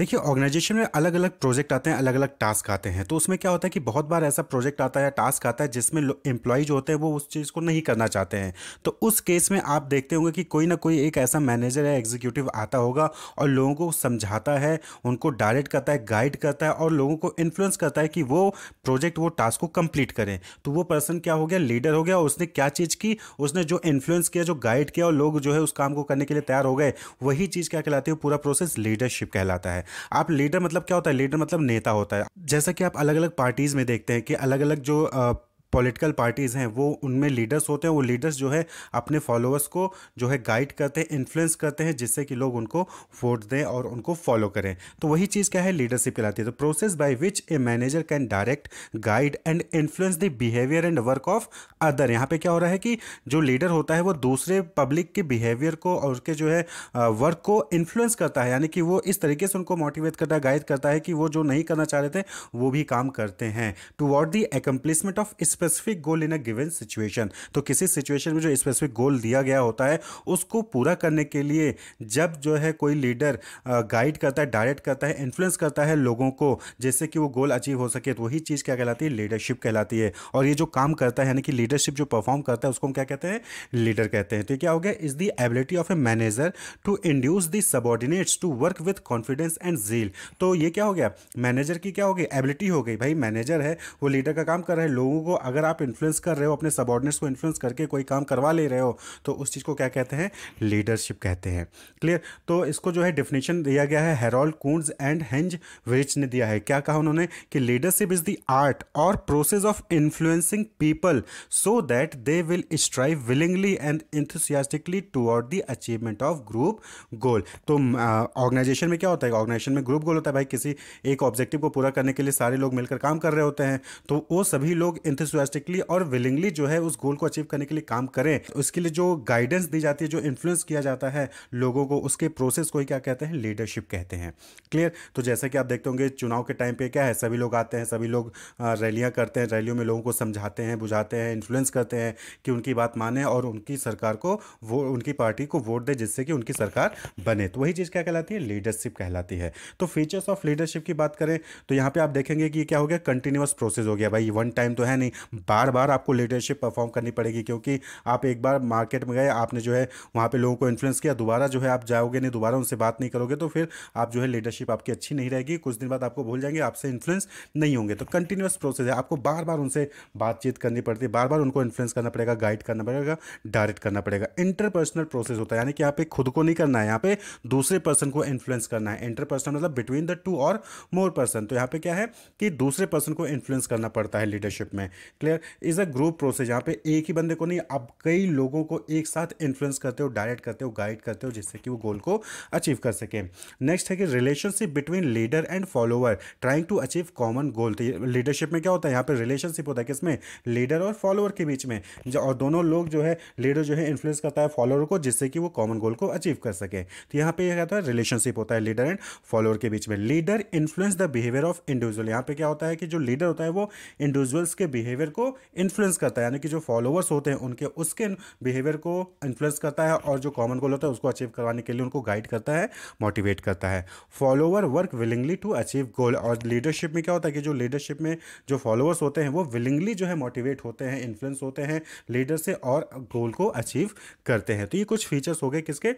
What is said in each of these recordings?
देखिए ऑर्गेनाइजेशन में अलग अलग प्रोजेक्ट आते हैं अलग अलग टास्क आते हैं तो उसमें क्या होता है कि बहुत बार ऐसा प्रोजेक्ट आता है या टास्क आता है जिसमें एम्प्लॉय जो होते हैं वो उस चीज़ को नहीं करना चाहते हैं तो उस केस में आप देखते होंगे कि कोई ना कोई एक ऐसा मैनेजर या एग्जीक्यूटिव आता होगा और लोगों को समझाता है उनको डायरेक्ट करता है गाइड करता है और लोगों को इन्फ्लुएंस करता है कि वो प्रोजेक्ट वो टास्क को कंप्लीट करें तो वो पर्सन क्या हो गया लीडर हो गया और उसने क्या चीज़ की उसने जो इन्फ्लुएंस किया जो गाइड किया और लोग जो है उस काम को करने के लिए तैयार हो गए वही चीज़ क्या कहलाती है पूरा प्रोसेस लीडरशिप कहलाता है आप लीडर मतलब क्या होता है लीडर मतलब नेता होता है जैसा कि आप अलग अलग पार्टीज़ में देखते हैं कि अलग अलग जो पॉलिटिकल पार्टीज़ हैं वो उनमें लीडर्स होते हैं वो लीडर्स जो है अपने फॉलोअर्स को जो है गाइड करते हैं इन्फ्लुएंस करते हैं जिससे कि लोग उनको वोट दें और उनको फॉलो करें तो वही चीज़ क्या है लीडरशिप कहलाती है तो process by which a manager can direct guide and influence the behaviour and work of other यहाँ पे क्या हो रहा है कि जो लीडर होता है वो दूसरे पब्लिक के बिहेवियर को और उसके जो है वर्क को इन्फ्लुएंस करता है यानी कि वो इस तरीके से उनको मोटिवेट करता है गाइड करता है कि वो जो नहीं करना चाह रहे थे वो भी काम करते हैं टू वॉट दी एकम्प्लिसमेंट ऑफ इस specific goal in a given situation तो किसी सिचुएशन में जो स्पेसिफिक गोल दिया गया होता है उसको पूरा करने के लिए जब जो है कोई लीडर गाइड करता है डायरेक्ट करता है इन्फ्लुएंस करता है लोगों को जैसे कि वो गोल अचीव हो सके तो वही चीज़ क्या कहलाती है लीडरशिप कहलाती है और ये जो काम करता है यानी कि लीडरशिप जो परफॉर्म करता है उसको हम क्या कहते हैं लीडर कहते हैं तो क्या हो गया is the ability of a manager to induce the subordinates to work with confidence and zeal तो ये क्या हो गया मैनेजर तो की क्या हो गई एबिलिटी हो गई भाई मैनेजर है वो लीडर का काम कर रहा है लोगों को अगर आप इन्फ्लुएंस कर रहे हो अपने सबॉर्डिनेट्स को इन्फ्लुएंस करके कोई काम करवा ले रहे हो तो उस चीज़ को क्या कहते हैं लीडरशिप कहते हैं क्लियर तो इसको जो है डिफिनेशन दिया गया है Harold Koontz and Heinz Weihrich ने दिया है क्या कहा उन्होंने कि लीडरशिप इज़ द आर्ट और process of influencing people so that they will strive willingly and enthusiastically toward the achievement of group goal तो ऑर्गेनाइजेशन uh, में क्या होता है ऑर्गेनाइजेशन में ग्रुप गोल होता है भाई किसी एक ऑब्जेक्टिव को पूरा करने के लिए सारे लोग मिलकर काम कर रहे होते हैं तो वो सभी लोग इंथुसिया एंथुजियास्टिकली और विलिंगली जो है उस गोल को अचीव करने के लिए काम करें उसके लिए जो गाइडेंस दी जाती है जो इन्फ्लुएंस किया जाता है लोगों को उसके प्रोसेस को ही क्या कहते हैं लीडरशिप कहते हैं क्लियर तो जैसे कि आप देखते होंगे चुनाव के टाइम पे क्या है सभी लोग आते हैं सभी लोग रैलियाँ करते हैं रैलियों में लोगों को समझाते हैं बुझाते हैं इन्फ्लुएंस करते हैं कि उनकी बात माने और उनकी सरकार को वो उनकी पार्टी को वोट दे जिससे कि उनकी सरकार बने तो वही चीज़ क्या कहलाती है लीडरशिप कहलाती है तो फीचर्स ऑफ लीडरशिप की बात करें तो यहाँ पे आप देखेंगे कि क्या हो गया कंटिन्यूस प्रोसेस हो गया भाई वन टाइम तो है नहीं बार बार आपको लीडरशिप परफॉर्म करनी पड़ेगी क्योंकि आप एक बार मार्केट में गए आपने जो है वहाँ पर लोगों को इन्फ्लुएंस किया दोबारा जो है आप जाओगे नहीं दोबारा उनसे बात नहीं करोगे तो फिर आप जो है लीडरशिप आपकी अच्छी नहीं रहेगी कुछ दिन बाद आपको भूल जाएंगे आपसे इन्फ्लुएंस नहीं होंगे तो कंटिन्यूस प्रोसेस है आपको बार बार उनसे बातचीत करनी पड़ती है बार बार उनको इन्फ्लुएंस करना पड़ेगा गाइड करना पड़ेगा डायरेक्ट करना पड़ेगा इंटरपर्सनल प्रोसेस होता है यानी कि यहाँ पे खुद को नहीं करना है यहाँ पे दूसरे पर्सन को इन्फ्लुएंस करना है इंटरपर्सनल मतलब बिटवीन द टू और मोर पर्सन तो यहाँ पे क्या है कि दूसरे पर्सन को इन्फ्लुएंस करना पड़ता है लीडरशिप में clear is a group process यहाँ पे एक ही बंदे को नहीं आप कई लोगों को एक साथ इन्फ्लुएंस करते हो डायरेक्ट करते हो गाइड करते हो जिससे कि वो गोल को अचीव कर सके नेक्स्ट है कि relationship between leader and follower trying to achieve common goal तो लीडरशिप में क्या होता है यहाँ पे रिलेशनशिप होता है किसमें लीडर और फॉलोअर के बीच में और दोनों लोग जो है लीडर जो है इन्फ्लुएंस करता है फॉलोअर को जिससे कि वो कॉमन गोल को अचीव कर सके तो यहाँ पे यह होता है रिलेशनशिप होता है लीडर एंड फॉलोअर के बीच में leader influence the behaviour of individual यहाँ पे क्या होता है कि जो लीडर होता है वो इंडिविजुअल्स के बिहेवियर बिहेवियर को इन्फ्लुएंस करता है यानी कि जो फॉलोअर्स होते हैं उनके उसके बिहेवियर को इन्फ्लुएंस करता है और जो कॉमन गोल होता है उसको अचीव करवाने के लिए उनको गाइड करता है मोटिवेट करता है follower work willingly to achieve goal और लीडरशिप में क्या होता है कि जो लीडरशिप में जो फॉलोअर्स होते हैं वो विलिंगली जो है मोटिवेट होते हैं इन्फ्लुएंस होते हैं लीडर से और गोल को अचीव करते हैं तो ये कुछ फीचर्स हो गए किसके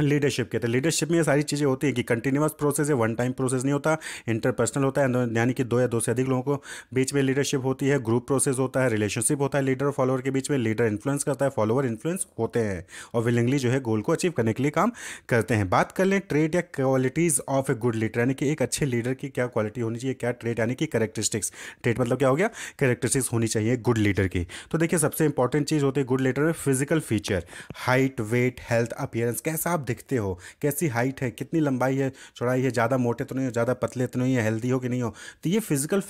लीडरशिप कहते तो हैं लीडरशिप में ये सारी चीज़ें होती है कि कंटिन्यूस प्रोसेस है वन टाइम प्रोसेस नहीं होता इंटरपर्सनल होता है यानी कि दो या दो से अधिक लोगों को बीच में लीडरशिप होती है ग्रुप प्रोसेस होता है रिलेशनशिप होता है लीडर और फॉलोअर के बीच में लीडर इन्फ्लुएंस करता है फॉलोअर इन्फ्लुएंस होते हैं और विलिंगली जो है गोल को अचीव करने के लिए काम करते हैं बात कर लें ट्रेड या qualities of a good leader यानी कि एक अच्छे लीडर की क्या क्वालिटी होनी चाहिए क्या ट्रेड यानी कि करेक्टरिस्टिक्स ट्रेड मतलब क्या हो गया करेक्टरिस्टिक्स होनी चाहिए गुड लीडर की तो देखिए सबसे इंपॉर्टेंट चीज़ होती है गुड लीडर में physical feature height weight health appearance कैसा दिखते हो कैसी हाइट है कितनी लंबाई है चौड़ाई है ज़्यादा मोटे तो नहीं हो ज़्यादा पतले तो नहीं है हेल्दी हो कि नहीं हो तो ये फिजिकल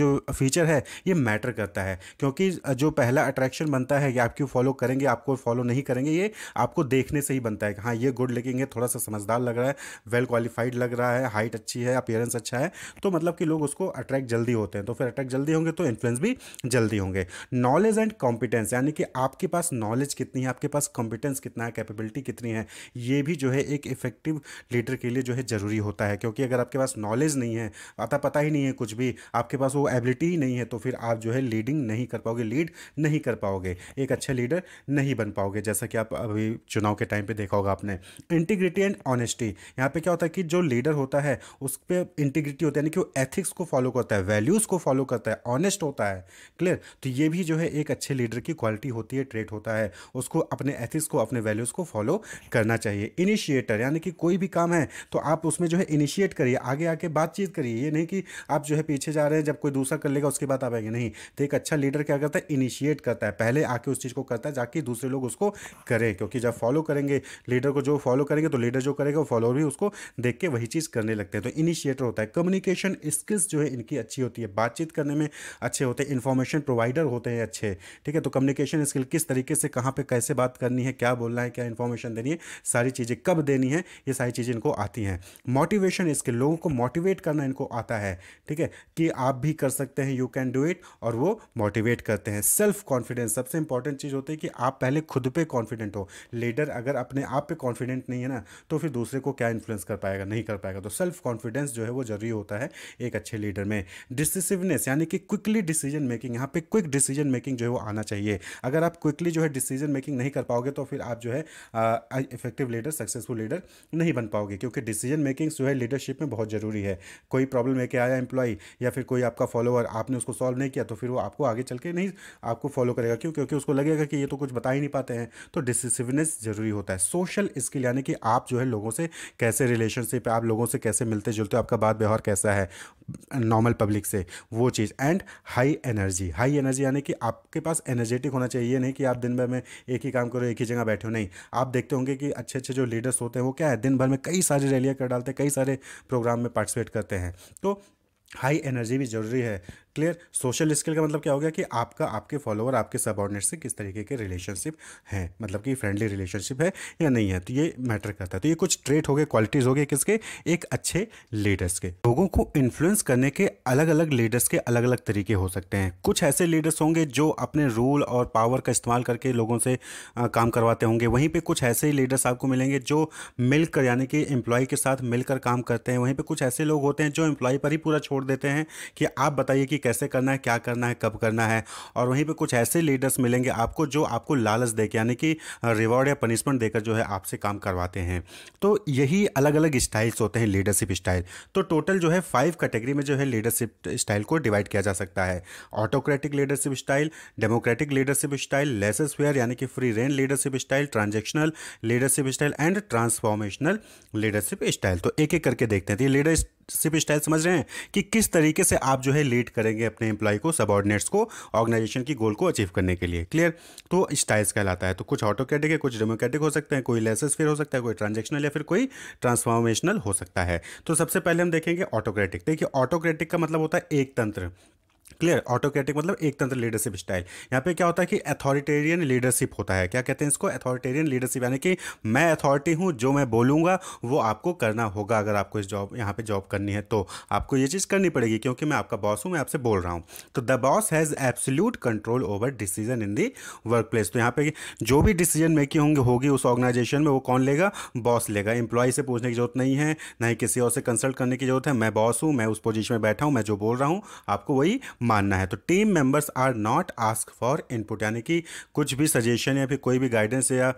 जो फीचर है ये मैटर करता है क्योंकि जो पहला अट्रैक्शन बनता है कि आप क्यों फॉलो करेंगे आपको फॉलो नहीं करेंगे ये आपको देखने से ही बनता है कि हाँ ये गुड लिखेंगे थोड़ा सा समझदार लग रहा है वेल क्वालिफाइड लग रहा है हाइट अच्छी है अपियरेंस अच्छा है तो मतलब कि लोग उसको अट्रैक्ट जल्दी होते हैं तो फिर अट्रैक्ट जल्दी होंगे तो इन्फ्लुएंस भी जल्दी होंगे नॉलेज एंड कॉम्पिटेंस यानी कि आपके पास नॉलेज कितनी है आपके पास कॉम्पिटेंस कितना है कैपेबिलिटी कितनी है ये भी जो है एक इफेक्टिव लीडर के लिए जो है ज़रूरी होता है क्योंकि अगर आपके पास नॉलेज नहीं है आता पता ही नहीं है कुछ भी आपके पास वो एबिलिटी ही नहीं है तो फिर आप जो है लीडिंग नहीं कर पाओगे लीड नहीं कर पाओगे एक अच्छे लीडर नहीं बन पाओगे जैसा कि आप अभी चुनाव के टाइम पर देखा होगा आपने इंटीग्रिटी एंड ऑनेस्टी यहाँ पर क्या होता है कि जो लीडर होता है उस पर इंटीग्रिटी होता है यानी कि वो एथिक्स को फॉलो करता है वैल्यूज़ को फॉलो करता है ऑनेस्ट होता है क्लियर तो ये भी जो है एक अच्छे लीडर की क्वालिटी होती है ट्रेट होता है उसको अपने एथिक्स को अपने वैल्यूज़ को फॉलो करना चाहिए इनिशिएटर यानी कि कोई भी काम है तो आप उसमें जो है इनिशिएट करिए आगे आके बातचीत करिए ये नहीं कि आप जो है पीछे जा रहे हैं जब कोई दूसरा कर लेगा उसके बाद आप आएंगे नहीं तो एक अच्छा लीडर क्या करता है इनिशिएट करता है पहले आके उस चीज़ को करता है जाकि दूसरे लोग उसको करें क्योंकि जब फॉलो करेंगे लीडर को जो फॉलो करेंगे तो लीडर जो करेगा वो फॉलोअर भी उसको देख के वही चीज़ करने लगते हैं तो इनिशिएटर होता है कम्युनिकेशन स्किल्स जो है इनकी अच्छी होती है बातचीत करने में अच्छे होते हैं इन्फॉर्मेशन प्रोवाइडर होते हैं अच्छे ठीक है तो कम्युनिकेशन स्किल किस तरीके से कहाँ पर कैसे बात करनी है क्या बोलना है क्या इन्फॉर्मेशन देनी है सारी चीज़ें कब देनी है ये सारी चीज़ें इनको आती हैं मोटिवेशन इसके लोगों को मोटिवेट करना इनको आता है ठीक है कि आप भी कर सकते हैं यू कैन डू इट और वो मोटिवेट करते हैं सेल्फ कॉन्फिडेंस सबसे इंपॉर्टेंट चीज़ होती है कि आप पहले खुद पर कॉन्फिडेंट हो लीडर अगर अपने आप पर कॉन्फिडेंट नहीं है ना तो फिर दूसरे को क्या इन्फ्लुएंस कर पाएगा नहीं कर पाएगा तो सेल्फ कॉन्फिडेंस जो है वो जरूरी होता है एक अच्छे लीडर में डिसिसिवनेस यानी कि क्विकली डिसीजन मेकिंग यहाँ पे क्विक डिसीजन मेकिंग जो है वो आना चाहिए अगर आप क्विकली जो है डिसीजन मेकिंग नहीं कर पाओगे तो फिर आप जो है effective leader leader successful leader नहीं बन पाओगे क्योंकि डिसीजन मेकिंग जो है लीडरशिप में बहुत ज़रूरी है कोई प्रॉब्लम लेके आया एम्प्लॉई या फिर कोई आपका फॉलोअर आपने उसको सॉल्व नहीं किया तो फिर वो आपको आगे चल के नहीं आपको फॉलो करेगा क्यों क्योंकि उसको लगेगा कि ये तो कुछ बता ही नहीं पाते हैं तो डिसिसिवनेस जरूरी होता है सोशल स्किल यानी कि आप जो है लोगों से कैसे रिलेशनशिप आप लोगों से कैसे मिलते जुलते आपका बात व्यवहार कैसा है नॉर्मल पब्लिक से वो चीज़ and high energy high energy यानी कि आपके पास एनर्जेटिक होना चाहिए नहीं कि आप दिन भर में एक ही काम करो एक ही जगह बैठे हो नहीं आप देखते होंगे कि अच्छे अच्छे जो लीडर्स होते हैं वो क्या है दिन भर में कई सारी रैलियाँ कर डालते हैं कई सारे प्रोग्राम में पार्टिसिपेट करते हैं तो हाई एनर्जी भी ज़रूरी है क्लियर सोशल स्किल का मतलब क्या हो गया कि आपका आपके फॉलोअर आपके सबॉर्डिनेट से किस तरीके के रिलेशनशिप हैं मतलब कि फ्रेंडली रिलेशनशिप है या नहीं है तो ये मैटर करता है तो ये कुछ ट्रेट हो गए क्वालिटीज़ हो गए किसके एक अच्छे लीडर्स के लोगों को इन्फ्लुएंस करने के अलग अलग लीडर्स के अलग अलग तरीके हो सकते हैं कुछ ऐसे लीडर्स होंगे जो अपने रूल और पावर का इस्तेमाल करके लोगों से काम करवाते होंगे वहीं पर कुछ ऐसे लीडर्स आपको मिलेंगे जो मिलकर यानी कि एम्प्लॉय के साथ मिलकर काम करते हैं वहीं पर कुछ ऐसे लोग होते हैं जो एम्प्लॉय पर ही पूरा छोड़ देते हैं कि आप बताइए कि कैसे करना है क्या करना है कब करना है और वहीं पर कुछ ऐसे लीडर्स मिलेंगे आपको जो आपको लालच देकर यानी कि रिवॉर्ड या पनिशमेंट देकर जो है आपसे काम करवाते हैं तो यही अलग अलग स्टाइल्स होते हैं लीडरशिप स्टाइल तो टोटल जो है फाइव कैटेगरी में जो है लीडरशिप स्टाइल को डिवाइड किया जा सकता है autocratic leadership style democratic leadership style laissez faire यानी कि free rein leadership style transactional leadership style and transformational leadership style तो एक एक करके देखते हैं तो ये लीडर सिर्फ स्टाइल समझ रहे हैं कि किस तरीके से आप जो है लीड करेंगे अपने एम्प्लॉय को सबॉर्डिनेट्स को ऑर्गेनाइजेशन की गोल को अचीव करने के लिए क्लियर तो स्टाइल्स कहलाता है तो कुछ ऑटोकेटिक है कुछ डेमोक्रेटिक हो सकते हैं कोई लेसेस फिर हो सकता है कोई ट्रांजेक्शनल या फिर कोई ट्रांसफॉर्मेशनल हो सकता है तो सबसे पहले हम देखेंगे ऑटोक्रेटिक देखिए ऑटोक्रेटिक का मतलब होता है एक तंत्र क्लियर ऑटोक्रेटिक मतलब एक तंत्र लीडरशिप स्टाइल यहाँ पे क्या होता है कि अथॉरिटेरियन लीडरशिप होता है क्या कहते हैं इसको अथॉरिटेरियन लीडरशिप यानी कि मैं अथॉरिटी हूँ जो मैं बोलूँगा वो आपको करना होगा अगर आपको इस जॉब यहाँ पर जॉब करनी है तो आपको ये चीज़ करनी पड़ेगी क्योंकि मैं आपका बॉस हूँ मैं आपसे बोल रहा हूँ तो the boss has absolute control over decision in the work place तो यहाँ पे जो भी डिसीजन मेकिंग होंगे होगी उस ऑर्गेनाइजेशन में वो कौन लेगा बॉस लेगा एम्प्लॉय से पूछने की जरूरत नहीं है ना ही किसी और से कंसल्ट करने की जरूरत है मैं बॉस हूँ मैं उस पोजीशन में बैठा हूँ मैं जो बोल रहा हूँ आपको वही मानना है तो team members are not ask for input यानी कि कुछ भी सजेशन या फिर कोई भी गाइडेंस या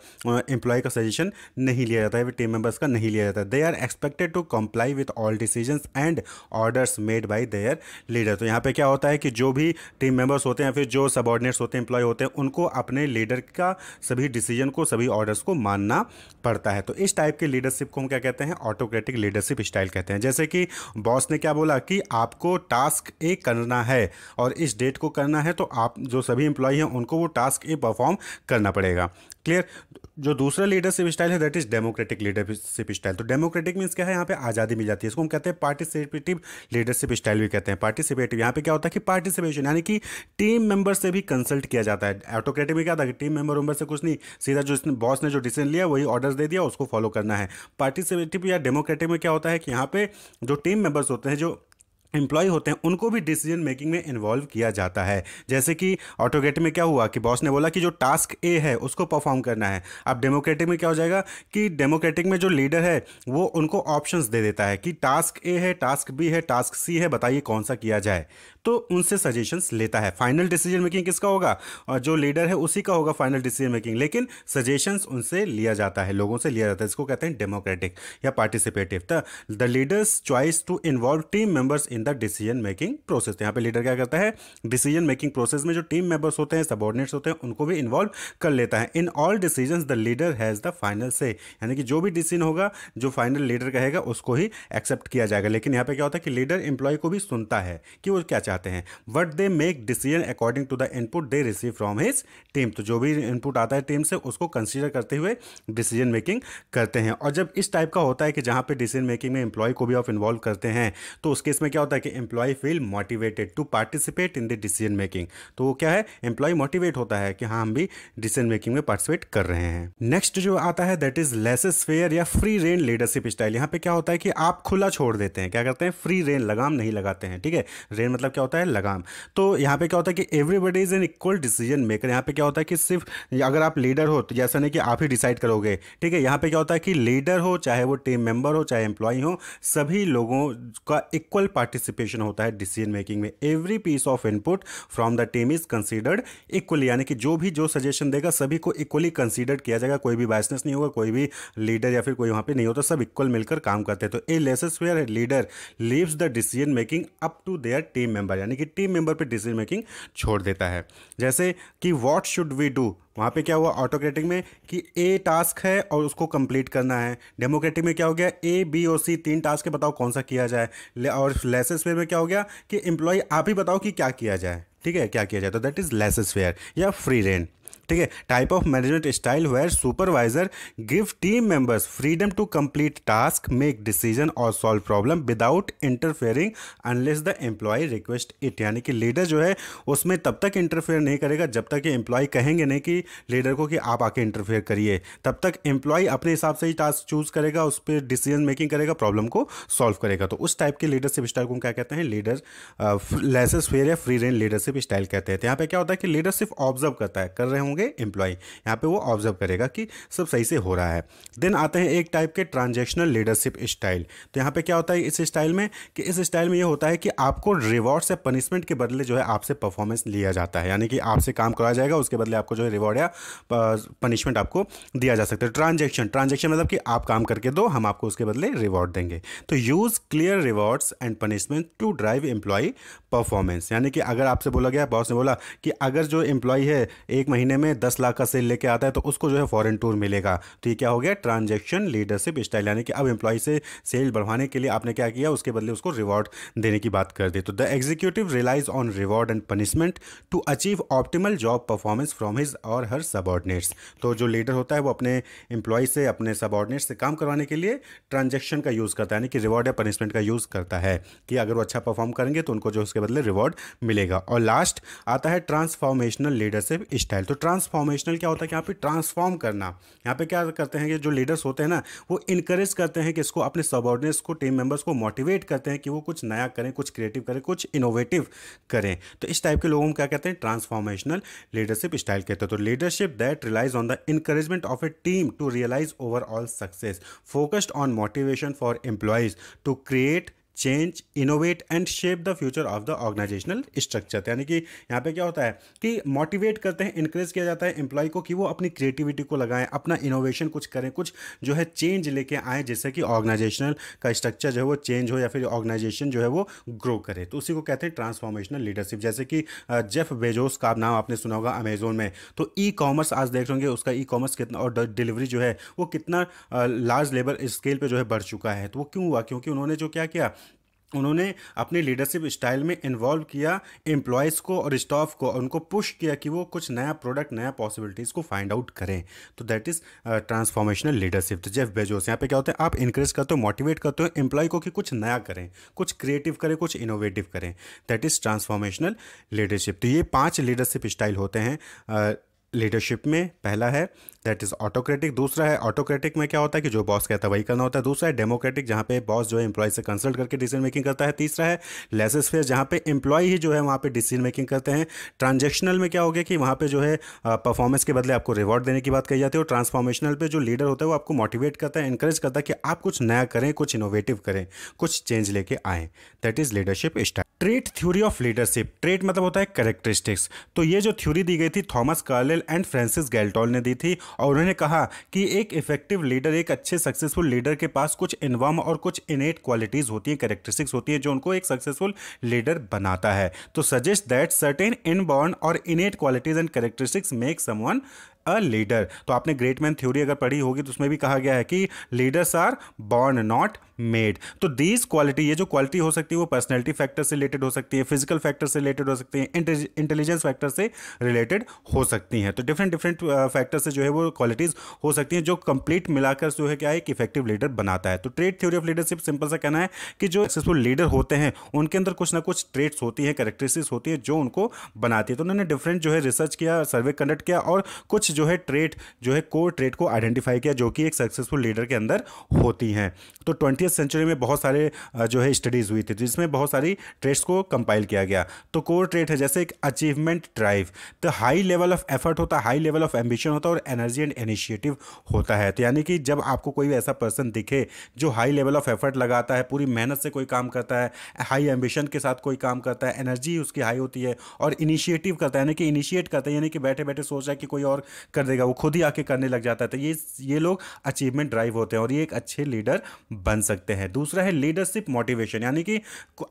एम्प्लॉय का सजेशन नहीं लिया जाता है टीम मेंबर्स का नहीं लिया जाता है they are expected to comply with all decision and orders made by their leader तो यहाँ पे क्या होता है कि जो भी टीम मेंबर्स होते हैं फिर जो सबॉर्डिनेट्स होते हैं एम्प्लॉय होते हैं उनको अपने लीडर का सभी डिसीजन को सभी ऑर्डर्स को मानना पड़ता है तो इस टाइप के लीडरशिप को हम क्या कहते हैं ऑटोक्रेटिक लीडरशिप स्टाइल कहते हैं जैसे कि बॉस ने क्या बोला कि आपको टास्क ए करना है और इस डेट को करना है तो आप जो सभी इंप्लॉई हैं उनको वो टास्क ए परफॉर्म करना पड़ेगा क्लियर जो दूसरा लीडरशिप स्टाइल है that is democratic leadership style तो डेमोक्रेटिक मीन्स क्या है यहाँ पे आज़ादी मिल जाती है इसको हम कहते हैं पार्टिसिपेटिव लीडरशिप स्टाइल भी कहते हैं पार्टिसिपेटिव यहाँ पे क्या होता है कि पार्टिसिपेशन यानी कि टीम मेंबर से भी कंसल्ट किया जाता है ऑटोक्रेटिक में क्या था कि टीम मेंबर वंबर से कुछ नहीं सीधा जो इसने बॉस ने जो डिसीजन लिया वही ऑर्डर दे दिया उसको फॉलो करना है पार्टिसिपेटिव या डेमोक्रेटिक में क्या होता है कि यहाँ पे जो टीम मेंबर्स होते हैं जो एम्प्लॉय होते हैं उनको भी डिसीजन मेकिंग में इन्वॉल्व किया जाता है जैसे कि ऑटोगेट में क्या हुआ कि बॉस ने बोला कि जो टास्क ए है उसको परफॉर्म करना है अब डेमोक्रेटिक में क्या हो जाएगा कि डेमोक्रेटिक में जो लीडर है वो उनको ऑप्शंस दे देता है कि टास्क ए है टास्क बी है टास्क सी है बताइए कौन सा किया जाए तो उनसे सजेशंस लेता है फाइनल डिसीजन मेकिंग किसका होगा और जो लीडर है उसी का होगा फाइनल डिसीजन मेकिंग लेकिन सजेशंस उनसे लिया जाता है लोगों से लिया जाता है इसको कहते हैं डेमोक्रेटिक या participative the leader's choice to involve team members in the decision making process यहाँ पे लीडर क्या करता है डिसीजन मेकिंग प्रोसेस में जो टीम मेंबर्स होते हैं सबॉर्डिनेट्स होते हैं उनको भी इन्वॉल्व कर लेता है in all decision the leader has the final say यानी कि जो भी डिसीजन होगा जो फाइनल लीडर कहेगा उसको ही एक्सेप्ट किया जाएगा लेकिन यहाँ पे क्या होता है कि लीडर एम्प्लॉय को भी सुनता है कि वो क्या चाहते हैं but they make decision according to the input they receive from his team तो जो भी इनपुट आता है टीम से उसको कंसिडर करते हुए डिसीजन मेकिंग करते हैं और जब इस टाइप का होता है कि जहाँ पे डिसीजन मेकिंग में एम्प्लॉय को भी आप इन्वॉल्व करते हैं तो उस केस में क्या होता है कि employee feel motivated to participate in the decision making तो वो क्या है एम्प्लॉय मोटिवेट होता है कि हाँ हम भी डिसीजन मेकिंग में पार्टिसिपेट कर रहे हैं नेक्स्ट जो आता है दैट इज लेसेस फेयर या फ्री रेन लीडरशिप स्टाइल यहाँ पे क्या होता है कि आप खुला छोड़ देते हैं क्या करते हैं फ्री रेन लगाम नहीं लगाते हैं ठीक है रेन मतलब क्या क्या होता है लगाम तो यहाँ पे क्या होता है कि everybody is an equal decision maker यहाँ पे क्या होता है कि सिर्फ अगर आप लीडर हो तो जैसा नहीं कि आप ही डिसाइड करोगे ठीक है यहाँ पे क्या होता है कि लीडर हो चाहे वो टीम मेंबर हो चाहे एम्प्लॉय हो सभी लोगों का इक्वल पार्टिसिपेशन होता है डिसीजन मेकिंग में every piece of input from the team is considered equally यानी कि जो भी जो सजेशन देगा सभी को इक्वली कंसिडर्ड किया जाएगा कोई भी बायसनेस नहीं होगा कोई भी लीडर या फिर कोई वहाँ पर नहीं होता सब इक्वल मिलकर काम करते हैं तो a laissez faire leader leaves the decision making up to their team member member यानी कि टीम मेंबर पे डिसीजन मेकिंग छोड़ देता है जैसे कि व्हाट शुड वी डू वहाँ पे क्या हुआ ऑटोक्रेटिक में कि ए टास्क है और उसको कंप्लीट करना है डेमोक्रेटिक में क्या हो गया ए बी और सी तीन टास्क है बताओ कौन सा किया जाए और लेसेस में क्या हो गया कि एम्प्लॉय आप ही बताओ कि क्या किया जाए ठीक है क्या किया जाए तो दैट इज़ लेसेस फेयर या फ्री रेंट ठीक है type of management style where supervisor give team members freedom to complete task make decision और solve problem without interfering unless the employee request it यानी कि लीडर जो है उसमें तब तक इंटरफेयर नहीं करेगा जब तक कि एम्प्लॉय कहेंगे नहीं कि लीडर को कि आप आके इंटरफेयर करिए तब तक एम्प्लॉय अपने हिसाब से ही टास्क चूज करेगा उस पर डिसीजन मेकिंग करेगा प्रॉब्लम को सॉल्व करेगा तो उस टाइप के लीडरशिप स्टाइल को क्या कहते हैं लीडर लेसेस फेयर या फ्री रेंज लीडरशिप स्टाइल कहते हैं तो यहाँ पर क्या होता है कि लीडरशिप ऑब्जर्व करता है कर रहे हों होंगे एम्प्लॉय यहाँ पे वो ऑब्जर्व करेगा कि सब सही से हो रहा है देन आते हैं एक टाइप के ट्रांजेक्शनल लीडरशिप स्टाइल तो यहाँ पे क्या होता है इस स्टाइल में कि इस स्टाइल में ये होता है कि आपको रिवॉर्ड्स या पनिशमेंट के बदले जो है आपसे परफॉर्मेंस लिया जाता है यानी कि आपसे काम करवाया जाएगा उसके बदले आपको जो है रिवॉर्ड या पनिशमेंट आपको दिया जा सकता है ट्रांजेक्शन ट्रांजेक्शन मतलब कि आप काम करके दो हम आपको उसके बदले रिवॉर्ड देंगे तो use clear rewards and punishment to drive employee performance यानी कि अगर आपसे बोला गया बॉस ने बोला कि अगर जो एम्प्लॉय है एक महीने में दस लाख का सेल लेके आता है तो उसको जो है फॉरन टूर मिलेगा तो ये क्या हो गया ट्रांजेक्शन लीडरशिप स्टाइल यानी कि अब एम्प्लॉय से सेल बढ़वाने के लिए आपने क्या किया उसके बदले उसको रिवॉर्ड देने की बात कर दी तो the executive relies on reward and punishment to achieve optimal job performance from his और हर सबॉर्डिनेट्स तो जो लीडर होता है वो अपने एम्प्लॉय से अपने सबॉर्डिनेट से काम करवाने के लिए ट्रांजेक्शन का यूज़ करता है यानी कि रिवॉर्ड या पनिशमेंट का यूज़ करता है कि अगर वो अच्छा परफॉर्म करेंगे तो उनको जो उसके बदले रिवॉर्ड मिलेगा और लास्ट आता है ट्रांसफॉर्मेशनल लीडरशिप स्टाइल तो ट्रांसफॉर्मेशनल क्या होता है कि यहाँ पे ट्रांसफॉर्म करना यहाँ पे क्या करते हैं कि जो लीडर्स होते हैं ना वो इनकरेज करते हैं कि इसको अपने सबॉर्डिनेट्स को टीम मेंबर्स को मोटिवेट करते हैं कि वो कुछ नया करें कुछ क्रिएटिव करें कुछ इनोवेटिव करें तो इस टाइप के लोगों को क्या कहते हैं ट्रांसफॉर्मेशनल लीडरशिप स्टाइल कहते हैं तो leadership that relies on the encouragement of a team to realize overall success focused on motivation for employees to create change innovate and shape the future of the organizational structure यानी कि यहाँ पे क्या होता है कि मोटिवेट करते हैं इंक्रेज किया जाता है एम्प्लॉय को कि वो अपनी क्रिएटिविटी को लगाएं अपना इनोवेशन कुछ करें कुछ जो है चेंज लेके आए जैसे कि ऑर्गेनाइजेशनल का स्ट्रक्चर जो है वो चेंज हो या फिर ऑर्गेनाइजेशन जो है वो ग्रो करे तो उसी को कहते हैं ट्रांसफॉर्मेशनल लीडरशिप जैसे कि जेफ बेजोस का नाम आपने सुना होगा अमेजोन में तो ई कॉमर्स आज देख होंगे उसका ई कॉमर्स कितना और डिलीवरी जो है वो कितना लार्ज लेवल स्केल पर जो है बढ़ चुका है तो वो क्यों हुआ क्योंकि उन्होंने जो क्या किया उन्होंने अपनी लीडरशिप स्टाइल में इन्वॉल्व किया एम्प्लॉयज़ को और स्टाफ को और उनको पुश किया कि वो कुछ नया प्रोडक्ट नया पॉसिबिलिटीज़ को फाइंड आउट करें तो दैट इज़ ट्रांसफॉर्मेशनल लीडरशिप तो जेफ बेजोस यहाँ पे क्या होता है आप इंकरेज करते हो मोटिवेट करते हो एम्प्लॉय को कि कुछ नया करें कुछ क्रिएटिव करें कुछ इनोवेटिव करें दैट इज़ ट्रांसफॉर्मेशनल लीडरशिप तो ये पाँच लीडरशिप स्टाइल होते हैं uh, लीडरशिप में पहला है दैट इज़ ऑटोक्रेटिक दूसरा है ऑटोक्रेटिक में क्या होता है कि जो बॉस कहता है वही करना होता है दूसरा है डेमोक्रेटिक जहाँ पे बॉस जो है एम्प्लॉय से कंसल्ट करके डिसीजन मेकिंग करता है तीसरा है लेसेस फेयर जहाँ पे एम्प्लॉय ही जो है वहाँ पे डिसीजन मेकिंग करते हैं ट्रांजेक्शनल में क्या हो गया कि वहाँ पर जो है परफॉर्मेंस के बदले आपको रिवॉर्ड देने की बात कही जाती है और ट्रांसफॉर्मेशनल पर जो लीडर होता है वो आपको मोटिवेट करता है इंकरेज करता है कि आप कुछ नया करें कुछ इनोवेटिव करें कुछ चेंज लेके आएँ that is leadership style trait theory of leadership trait मतलब होता है करेक्टरिस्टिक्स तो ये जो थ्योरी दी गई थी Thomas Carlyle and Francis Galton ने दी थी और उन्होंने कहा कि एक इफेक्टिव लीडर एक अच्छे सक्सेसफुल लीडर के पास कुछ इनवाम और कुछ इनेट क्वालिटीज़ होती हैं करेक्टरिस्टिक्स होती हैं जो उनको एक सक्सेसफुल लीडर बनाता है तो सजेस्ट दैट सर्टेन इनबॉर्न और innate qualities and characteristics make someone a leader तो आपने ग्रेट मैन थ्योरी अगर पढ़ी होगी तो उसमें भी कहा गया है कि leaders are born not made तो दीज क्वालिटी ये जो क्वालिटी हो सकती है वो पर्सनैलिटी फैक्टर से रिलेटेड हो सकती है फिजिकल फैक्टर से रिलेटेड हो सकती है इंटेलिजेंस फैक्टर से रिलेटेड हो सकती हैं तो डिफरेंट डिफरेंट फैक्टर से जो है वो क्वालिटीज़ हो सकती हैं जो कंप्लीट मिलाकर जो है क्या है एक इफेक्टिव लीडर बनाता है तो trait theory of leadership simple सा कहना है कि जो सक्सेसफुल लीडर होते हैं उनके अंदर कुछ ना कुछ ट्रेड्स होती हैं कैरेक्टरिस्टिक्स होती हैं जो उनको बनाती है तो उन्होंने डिफरेंट जो है रिसर्च किया सर्वे कंडक्ट किया और कुछ जो है ट्रेट जो है कोर ट्रेट को आइडेंटिफाई किया जो कि एक सक्सेसफुल लीडर के अंदर होती हैं तो ट्वेंटी सेंचुरी में बहुत सारे जो है स्टडीज़ हुई थी जिसमें बहुत सारी ट्रेट्स को कंपाइल किया गया तो कोर ट्रेट है जैसे एक अचीवमेंट ड्राइव तो हाई लेवल ऑफ एफर्ट होता है हाई लेवल ऑफ एम्बिशन होता है और एनर्जी एंड इनिशिएटिव होता है तो यानी कि जब आपको कोई ऐसा पर्सन दिखे जो हाई लेवल ऑफ एफर्ट लगाता है पूरी मेहनत से कोई काम करता है हाई एम्बिशन के साथ कोई काम करता है एनर्जी उसकी हाई होती है और इनिशिएटिव करता है यानी कि इनिशिएट करता है यानी कि बैठे बैठे सोच रहा है कि कोई और कर देगा वो खुद ही आके करने लग जाता है तो ये ये लोग अचीवमेंट ड्राइव होते हैं और ये एक अच्छे लीडर बन सकते हैं दूसरा है लीडरशिप मोटिवेशन यानी कि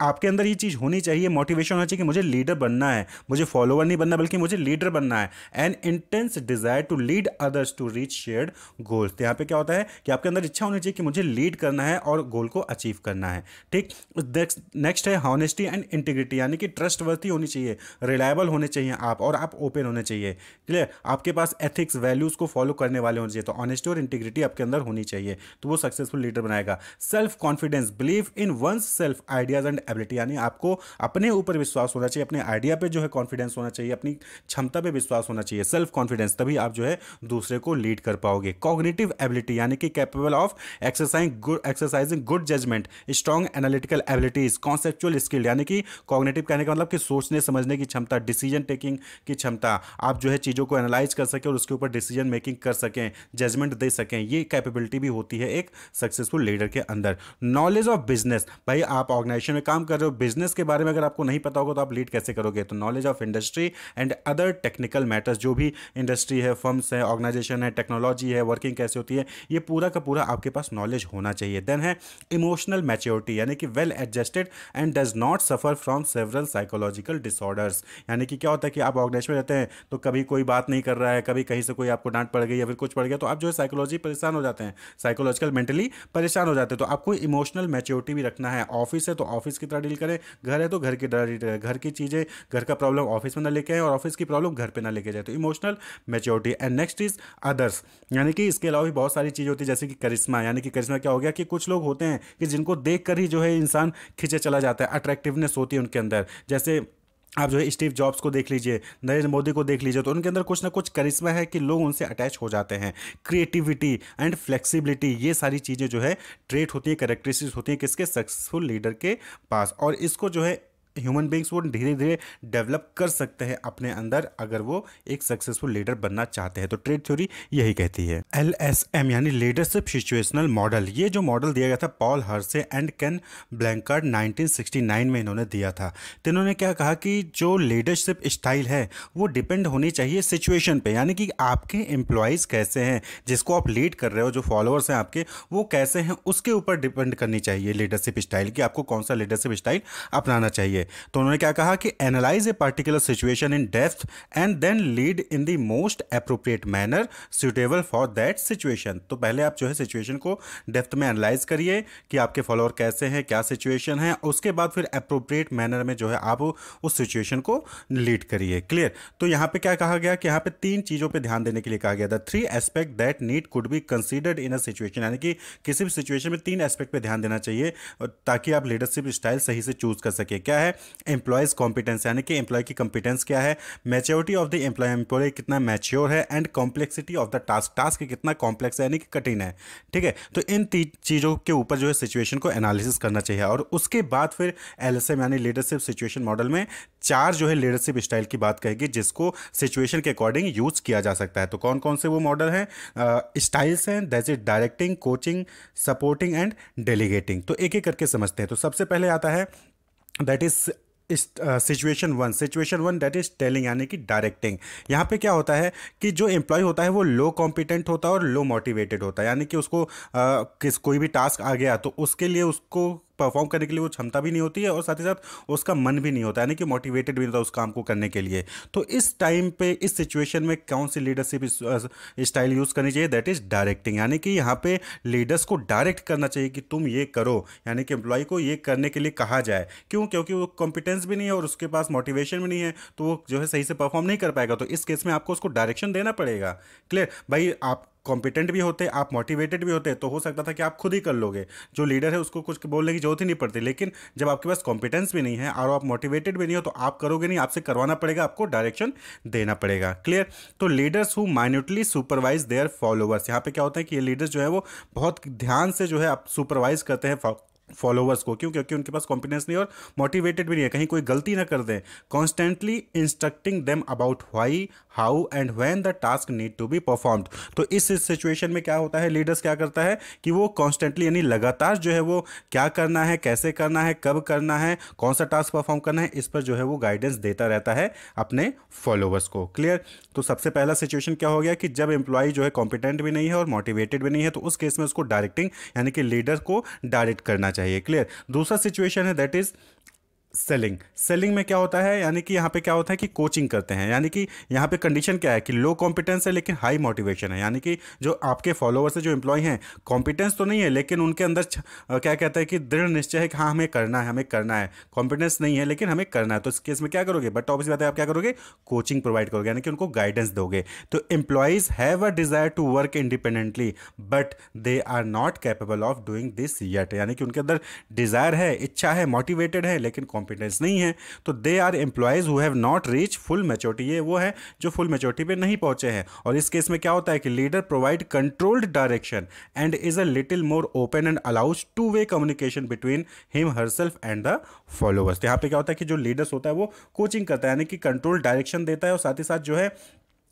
आपके अंदर ये चीज़ होनी चाहिए मोटिवेशन होना चाहिए कि मुझे लीडर बनना है मुझे फॉलोअर नहीं बनना बल्कि मुझे लीडर बनना है an intense desire to lead others to reach shared goals यहाँ पे क्या होता है कि आपके अंदर इच्छा होनी चाहिए कि मुझे लीड करना है और गोल को अचीव करना है ठीक नेक्स्ट है हॉनेस्टी एंड इंटीग्रिटी यानी कि ट्रस्ट होनी चाहिए रिलायबल होने चाहिए आप और आप ओपन होने चाहिए क्लियर आपके पास एथिक्स वैल्यूज़ को फॉलो करने वाले होने चाहिए तो ऑनेस्टी और इंटीग्रिटी आपके अंदर होनी चाहिए तो वो सक्सेसफुल लीडर बनाएगा self confidence believe in oneself ideas and ability यानी आपको अपने ऊपर विश्वास होना चाहिए अपने आइडिया पर जो है कॉन्फिडेंस होना चाहिए अपनी क्षमता पर विश्वास होना चाहिए सेल्फ कॉन्फिडेंस तभी आप जो है दूसरे को लीड कर पाओगे कॉग्निटिव एबिलिटी यानी कि capable of exercise good exercising good judgement strong analytical abilities conceptual skill यानी कि कॉग्निटिव कहने का मतलब कि सोचने समझने की क्षमता डिसीजन टेकिंग की क्षमता आप जो है चीज़ों को एनालाइज कर सके और उसके ऊपर डिसीजन मेकिंग कर सकें जजमेंट दे सकें ये कैपेबिलिटी भी होती है एक सक्सेसफुल लीडर के अंदर नॉलेज ऑफ बिजनेस भाई आप ऑर्गेनाइजेशन में काम कर रहे हो बिजनेस के बारे में अगर आपको नहीं पता होगा तो आप लीड कैसे करोगे तो knowledge of industry and other technical matters जो भी इंडस्ट्री है फर्म्स है ऑर्गेनाइजेशन है टेक्नोलॉजी है वर्किंग कैसे होती है ये पूरा का पूरा आपके पास नॉलेज होना चाहिए देन है इमोशनल मैच्योरिटी यानी कि well adjusted and does not suffer from several psychological disorders यानी कि क्या होता है कि आप ऑर्गेनाइज में रहते हैं तो कभी कोई बात नहीं कर रहा है कभी कभी कहीं से कोई आपको डांट पड़ गई या फिर कुछ पड़ गया तो आप जो है साइकोलॉजी परेशान हो जाते हैं साइकोलॉजिकल मेंटली परेशान हो जाते हैं तो आपको इमोशनल मेच्योरिटी भी रखना है ऑफिस है तो ऑफिस की तरह डील करें घर है तो घर की तरह डील करें घर की चीज़ें घर का प्रॉब्लम ऑफिस में ना लेके आए और ऑफिस की प्रॉब्लम घर पर ना लेके जाए तो emotional maturity and next is others यानी कि इसके अलावा भी बहुत सारी चीजें होती है जैसे कि करिश्मा यानी कि करिश्मा क्या हो गया कि कुछ लोग होते हैं कि जिनको देख कर ही जो है इंसान खींचे चला जाता है अट्रैक्टिवनेस होती है उनके अंदर जैसे आप जो है स्टीव जॉब्स को देख लीजिए नरेंद्र मोदी को देख लीजिए तो उनके अंदर कुछ ना कुछ करिश्मा है कि लोग उनसे अटैच हो जाते हैं क्रिएटिविटी एंड फ्लेक्सिबिलिटी ये सारी चीज़ें जो है ट्रेट होती हैं करेक्टरिस्टिक्स होती हैं किसके सक्सेसफुल लीडर के पास और इसको जो है ह्यूमन बींग्स वो धीरे धीरे डेवलप कर सकते हैं अपने अंदर अगर वो एक सक्सेसफुल लीडर बनना चाहते हैं तो ट्रेड थ्योरी यही कहती है एल एस एम यानी लीडरशिप सिचुएशनल मॉडल ये जो मॉडल दिया गया था Paul Hersey and Ken Blanchard 1969 में इन्होंने दिया था तो इन्होंने क्या कहा कि जो लीडरशिप स्टाइल है वो डिपेंड होनी चाहिए सिचुएशन पे यानी कि आपके एम्प्लॉयज़ कैसे हैं जिसको आप लीड कर रहे हो जो फॉलोअर्स हैं आपके वो कैसे हैं उसके ऊपर डिपेंड करनी चाहिए लीडरशिप स्टाइल कि आपको कौन सा लीडरशिप स्टाइल अपनाना चाहिए करेंगे तो उन्होंने क्या कहा कि analyze a particular situation in depth and then lead in the most appropriate manner suitable for that situation तो पहले आप जो है सिचुएशन को डेप्थ में एनालाइज करिए कि आपके फॉलोअर कैसे हैं क्या सिचुएशन है उसके बाद फिर अप्रोप्रिएट मैनर में जो है आप उस सिचुएशन को लीड करिए क्लियर तो यहाँ पे क्या कहा गया कि यहाँ पे तीन चीज़ों पे ध्यान देने के लिए कहा गया था three aspect that need could be considered in a situation यानी कि किसी भी सिचुएशन में तीन एस्पेक्ट पे ध्यान देना चाहिए ताकि आप लीडरशिप स्टाइल सही से चूज कर सके क्या है है एम्प्लॉयज़ कॉम्पिटेंस यानी कि एम्प्लॉय की कॉम्पिटेंस क्या है maturity of the employee employee कितना मैच्योर है and complexity of the task task कितना कॉम्प्लेक्स है यानी कि कठिन है ठीक है तो इन तीन चीज़ों के ऊपर जो है सिचुएशन को एनालिसिस करना चाहिए और उसके बाद फिर एल यानी लीडरशिप सिचुएशन मॉडल में चार जो है लीडरशिप स्टाइल की बात कहेगी जिसको सिचुएशन के अकॉर्डिंग यूज किया जा सकता है तो कौन कौन से वो मॉडल हैं स्टाइल्स हैं that is directing coaching supporting and delegating तो एक एक करके समझते हैं तो सबसे पहले आता है that is situation one situation one that is telling यानी कि डायरेक्टिंग यहाँ पे क्या होता है कि जो एम्प्लॉय होता है वो लो कॉम्पिटेंट होता है और लो मोटिवेटेड होता है यानी कि उसको uh, किस कोई भी टास्क आ गया तो उसके लिए उसको परफॉर्म करने के लिए वो क्षमता भी नहीं होती है और साथ ही साथ उसका मन भी नहीं होता यानी कि मोटिवेटेड भी नहीं होता उस काम को करने के लिए तो इस टाइम पे इस सिचुएशन में कौन सी लीडरशिप स्टाइल यूज़ करनी चाहिए दैट इज़ डायरेक्टिंग यानी कि यहाँ पे लीडर्स को डायरेक्ट करना चाहिए कि तुम ये करो यानी कि एम्प्लॉय को ये करने के लिए कहा जाए क्यों क्योंकि वो कॉम्पिटेंस भी नहीं है और उसके पास मोटिवेशन भी नहीं है तो वो जो है सही से परफॉर्म नहीं कर पाएगा तो इस केस में आपको उसको डायरेक्शन देना पड़ेगा क्लियर भाई आप कॉम्पिटेंट भी होते आप मोटिवेटेड भी होते तो हो सकता था कि आप खुद ही कर लोगे जो लीडर है उसको कुछ बोलने की जरूरत ही नहीं पड़ती लेकिन जब आपके पास कॉम्पिटेंस भी नहीं है और आप मोटिवेटेड भी नहीं हो तो आप करोगे नहीं आपसे करवाना पड़ेगा आपको डायरेक्शन देना पड़ेगा क्लियर तो leaders who minutely supervise their followers यहाँ पे क्या होता है कि ये लीडर्स जो है वो बहुत ध्यान से जो है आप सुपरवाइज करते हैं फॉलोअर्स को क्यों क्योंकि उनके पास कॉन्फिडेंस नहीं और मोटिवेटेड भी नहीं है कहीं कोई गलती ना कर दें constantly instructing them about why how and when the task need to be performed तो इस सिचुएशन में क्या होता है लीडर्स क्या करता है कि वो कॉन्स्टेंटली यानी लगातार जो है वो क्या करना है कैसे करना है कब करना है कौन सा टास्क परफॉर्म करना है इस पर जो है वो गाइडेंस देता रहता है अपने फॉलोअर्स को क्लियर तो सबसे पहला सिचुएशन क्या हो गया कि जब एम्प्लॉई जो है कॉम्पिटेंट भी नहीं है और मोटिवेटेड भी नहीं है तो उस केस में उसको डायरेक्टिंग यानी कि लीडर को डायरेक्ट करना चाहिए चाहिए क्लियर दूसरा सिचुएशन है दैट इज सेलिंग सेलिंग में क्या होता है यानी कि यहाँ पे क्या होता है कि कोचिंग करते हैं यानी कि यहाँ पे कंडीशन क्या है कि लो कॉम्पिटेंस है लेकिन हाई मोटिवेशन है यानी कि जो आपके फॉलोअर्स है जो एम्प्लॉय हैं कॉम्पिटेंस तो नहीं है लेकिन उनके अंदर क्या कहता है कि दृढ़ निश्चय है कि हाँ हमें करना है हमें करना है कॉम्पिटेंस नहीं है लेकिन हमें करना है तो इस केस में क्या करोगे बट ऑब्वियस बात है आप क्या करोगे कोचिंग प्रोवाइड करोगे यानी कि उनको गाइडेंस दोगे तो employees have a desire to work independently but they are not capable of doing this yet यानी कि उनके अंदर डिज़ायर है इच्छा है मोटिवेटेड है लेकिन कॉम्पिटेंस नहीं है तो they are employees who have not reach full maturity ये वो है जो फुल मेचोरिटी पे नहीं पहुंचे हैं और इस केस में क्या होता है कि leader provide controlled direction and is a little more open and allows two way communication between him herself and the followers यहाँ पे क्या होता है कि जो लीडर्स होता है वो कोचिंग करता है यानी कि कंट्रोल डायरेक्शन देता है और साथ ही साथ जो है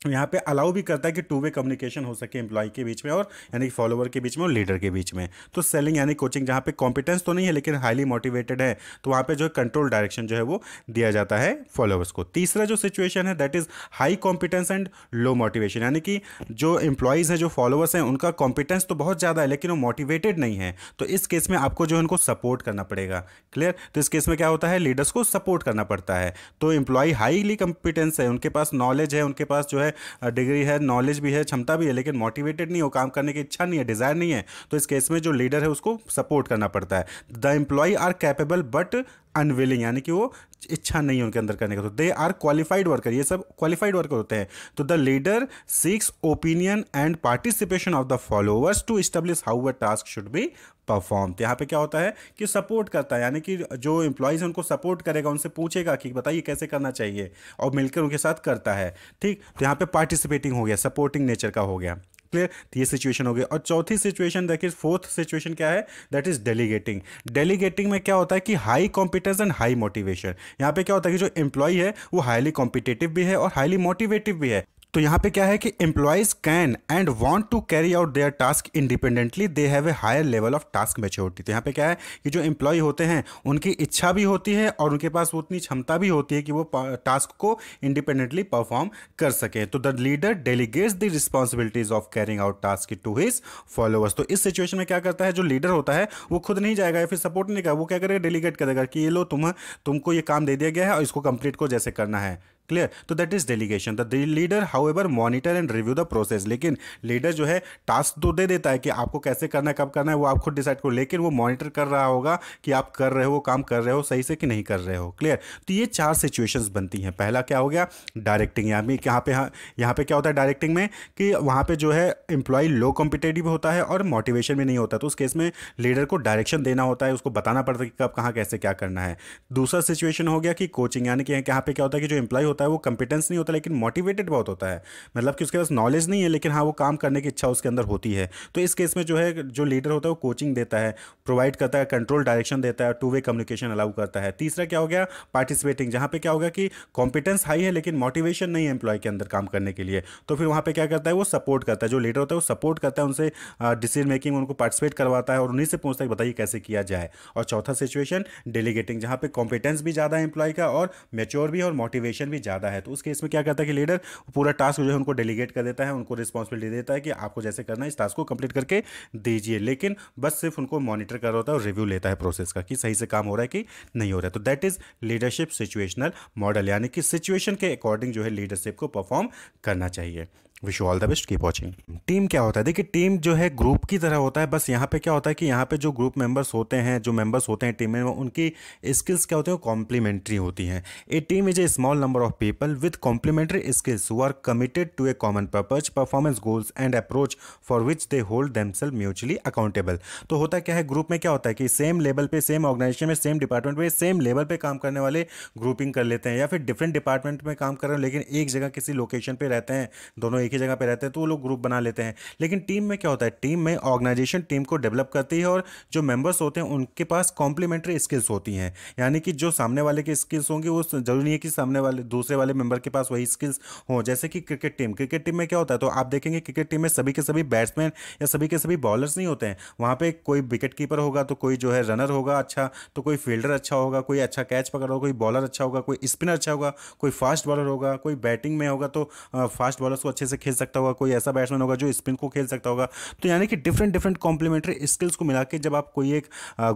यहाँ पे अलाउ भी करता है कि टू वे कम्युनिकेशन हो सके एम्प्लॉय के बीच में और यानी कि फॉलोवर के बीच में और लीडर के बीच में तो सेलिंग यानी कोचिंग जहाँ पे कॉम्पिटेंस तो नहीं है लेकिन हाईली मोटिवेटेड है तो वहाँ पे जो है कंट्रोल डायरेक्शन जो है वो दिया जाता है फॉलोअर्स को तीसरा जो सिचुएशन है that is high competence and low motivation यानी कि जो एम्प्लॉयज़ हैं जो फॉलोअर्स हैं उनका कॉम्पिटेंस तो बहुत ज़्यादा है लेकिन वो मोटिवेटेड नहीं है तो इस केस में आपको जो है उनको सपोर्ट करना पड़ेगा क्लियर तो इस केस में क्या होता है लीडर्स को सपोर्ट करना पड़ता है तो एम्प्लॉय हाईली कॉम्पिटेंस है उनके पास नॉलेज है उनके पास जो है डिग्री है नॉलेज भी है क्षमता भी है लेकिन मोटिवेटेड नहीं हो काम करने की इच्छा नहीं है डिज़ायर नहीं है तो इस केस में जो लीडर है उसको सपोर्ट करना पड़ता है the employee are capable but unwilling यानी कि वो इच्छा नहीं है उनके अंदर करने का तो दे आर क्वालिफाइड वर्कर ये सब क्वालिफाइड वर्कर होते हैं तो the leader seeks opinion and participation of the followers to establish how a task should be perform यहाँ पे क्या होता है कि सपोर्ट करता है यानी कि जो एम्प्लॉयज़ उनको सपोर्ट करेगा उनसे पूछेगा कि बताइए कैसे करना चाहिए और मिलकर उनके साथ करता है ठीक तो यहाँ पे पार्टिसिपेटिंग हो गया सपोर्टिंग नेचर का हो गया क्लियर तो ये सिचुएशन हो गई और चौथी सिचुएशन देखिए फोर्थ सिचुएशन क्या है दैट इज डेलीगेटिंग डेलीगेटिंग में क्या होता है कि high competence and high motivation यहाँ पे क्या होता है कि जो एम्प्लॉय है वो हाईली कॉम्पिटेटिव भी है और हाईली मोटिवेटिव भी है तो यहाँ पे क्या है कि employees can and want to carry out their task independently they have a higher level of task maturity तो यहाँ पे क्या है कि जो एम्प्लॉय होते हैं उनकी इच्छा भी होती है और उनके पास उतनी क्षमता भी होती है कि वो टास्क को इंडिपेंडेंटली परफॉर्म कर सकें तो the leader delegates the responsibilities of carrying out task to his followers तो इस सिचुएशन में क्या करता है जो लीडर होता है वो खुद नहीं जाएगा या फिर सपोर्ट नहीं करेगा वो क्या करेगा डेलीगेट करेगा कि ये लो तुम तुमको ये काम दे दिया गया है और इसको कंप्लीट को जैसे करना है क्लियर तो that is delegation the leader ever monitor and review the process लेकिन लीडर जो है टास्क तो दे देता है कि आपको कैसे करना है कब करना है वो आप खुद डिसाइड करो लेकिन वो मॉनिटर कर रहा होगा कि आप कर रहे हो काम कर रहे हो सही से कि नहीं कर रहे हो क्लियर तो ये चार सिचुएशंस बनती हैं पहला क्या हो गया डायरेक्टिंग यहाँ पे हाँ, यहाँ पे क्या होता है डायरेक्टिंग में कि वहाँ पे जो है एम्प्लॉय लो कॉम्पिटेटिव होता है और मोटिवेशन भी नहीं होता तो उस केस में लीडर को डायरेक्शन देना होता है उसको बताना पड़ता है कि कब कहाँ कैसे क्या करना है दूसरा सिचुएशन हो गया कि कोचिंग यानी कि यहाँ पे क्या होता है कि जो एम्प्लॉय होता होता है वो कॉम्पिटेंस नहीं होता लेकिन मोटिवेटेड बहुत होता है मतलब कि उसके पास नॉलेज नहीं है लेकिन हाँ वो काम करने की इच्छा उसके अंदर होती है तो इस केस में जो है जो लीडर होता है वो कोचिंग देता है प्रोवाइड करता है कंट्रोल डायरेक्शन देता है टू वे कम्युनिकेशन अलाउ करता है तीसरा क्या हो गया पार्टिसिपेटिंग जहाँ पे क्या होगा कि कॉम्पिटेंस हाई है लेकिन मोटिवेशन नहीं है एम्प्लॉय के अंदर काम करने के लिए तो फिर वहाँ पर क्या करता है वो सपोर्ट करता है जो लीडर होता है वो सपोर्ट करता है उनसे डिसीजन मेकिंग उनको पार्टिसिपेट करवाता है और उन्हीं से पूछता है बताइए कैसे किया जाए और चौथा सिचुएशन डेलीगेटिंग जहाँ पे कॉम्पिटेंस भी ज़्यादा है एम्प्लॉय का और मेच्योर भी और मोटिवेशन भी ज़्यादा है तो उस केस में क्या करता है कि लीडर पूरा टास्क जो है उनको डेलीगेट कर देता है उनको रिस्पॉन्सिबिलिटी देता है कि आपको जैसे करना है इस टास्क को कंप्लीट करके दीजिए लेकिन बस सिर्फ उनको मॉनिटर कर रहा होता है और रिव्यू लेता है प्रोसेस का कि सही से काम हो रहा है कि नहीं हो रहा है तो that is leadership situational model यानी कि सिचुएशन के अकॉर्डिंग जो है लीडरशिप को परफॉर्म करना चाहिए wish you all the best keep watching team क्या होता है देखिए टीम जो है ग्रुप की तरह होता है बस यहाँ पे क्या होता है कि यहाँ पे जो ग्रुप मेंबर्स होते हैं जो मेंबर्स होते हैं टीम में उनकी स्किल्स क्या होती हैं कॉम्प्लीमेंट्री होती हैं a team is a small number of people with complementary skills वो are committed to a common purpose performance goals and approach for which they hold them self mutually accountable तो होता क्या है ग्रुप में क्या होता है कि सेम लेवल पे सेम ऑर्गेनाइजेशन में सेम डिपार्टमेंट में सेम लेवल पे काम करने वाले ग्रुपिंग कर लेते हैं या फिर डिफरेंट डिपार्टमेंट में काम कर रहे हैं लेकिन एक जगह किसी लोकेशन पे रहते हैं दोनों एक ही जगह पर रहते हैं तो वो लोग ग्रुप बना लेते हैं लेकिन टीम में क्या होता है टीम में ऑर्गेनाइजेशन टीम को डेवलप करती है और जो मेम्बर्स होते हैं उनके पास कॉम्प्लीमेंट्री स्किल्स होती हैं यानी कि जो सामने वाले की स्किल्स होंगी वो जरूरी नहीं है कि सामने वाले दूसरे वाले मेंबर के पास वही स्किल्स हों जैसे कि क्रिकेट टीम क्रिकेट टीम में क्या होता है तो आप देखेंगे क्रिकेट टीम में सभी के सभी बैट्समैन या सभी के सभी बॉलर्स नहीं होते हैं वहाँ पर कोई विकेट कीपर होगा तो कोई जो है रनर होगा अच्छा तो कोई फील्डर अच्छा होगा कोई अच्छा कैच पकड़ होगा कोई बॉलर अच्छा होगा कोई स्पिनर अच्छा होगा कोई फास्ट बॉलर होगा कोई बैटिंग में होगा तो फास्ट बॉलर्स को अच्छे से खेल सकता होगा कोई ऐसा बैट्समैन होगा जो स्पिन को खेल सकता होगा तो यानी कि डिफरेंट डिफरेंट कॉम्प्लीमेंट्री स्किल्स को मिला के जब आप कोई एक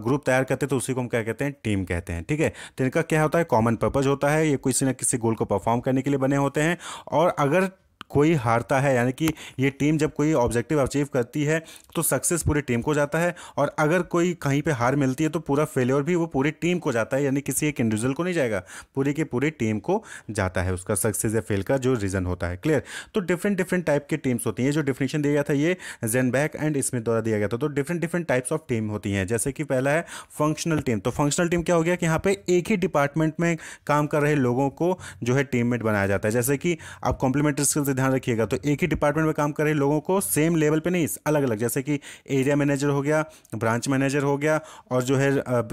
ग्रुप तैयार करते हैं तो उसी को हम क्या कहते हैं टीम कहते हैं ठीक है तो इनका क्या होता है कॉमन पर्पज होता है ये किसी ना किसी गोल को परफॉर्म करने के लिए बने होते हैं और अगर कोई हारता है यानी कि ये टीम जब कोई ऑब्जेक्टिव अचीव करती है तो सक्सेस पूरी टीम को जाता है और अगर कोई कहीं पे हार मिलती है तो पूरा फेलियर भी वो पूरी टीम को जाता है यानी किसी एक इंडिविजुअल को नहीं जाएगा पूरी की पूरी टीम को जाता है उसका सक्सेस या फेल का जो रीज़न होता है क्लियर तो डिफरेंट डिफरेंट टाइप की टीम्स होती हैं जो डिफिनेशन दिया गया था ये जेनबैक एंड स्मिथ द्वारा दिया गया था तो different different types of team होती हैं जैसे कि पहला है फंक्शनल टीम तो फंक्शनल टीम क्या हो गया कि यहाँ पर एक ही डिपार्टमेंट में काम कर रहे लोगों को जो है टीम बनाया जाता है जैसे कि आप कॉम्प्लीमेंट्री स्किल्स ध्यान ध्यान रखिएगा तो एक ही डिपार्टमेंट में काम कर रहे लोगों को सेम लेवल पे नहीं अलग अलग जैसे कि एरिया मैनेजर हो गया ब्रांच मैनेजर हो गया और जो है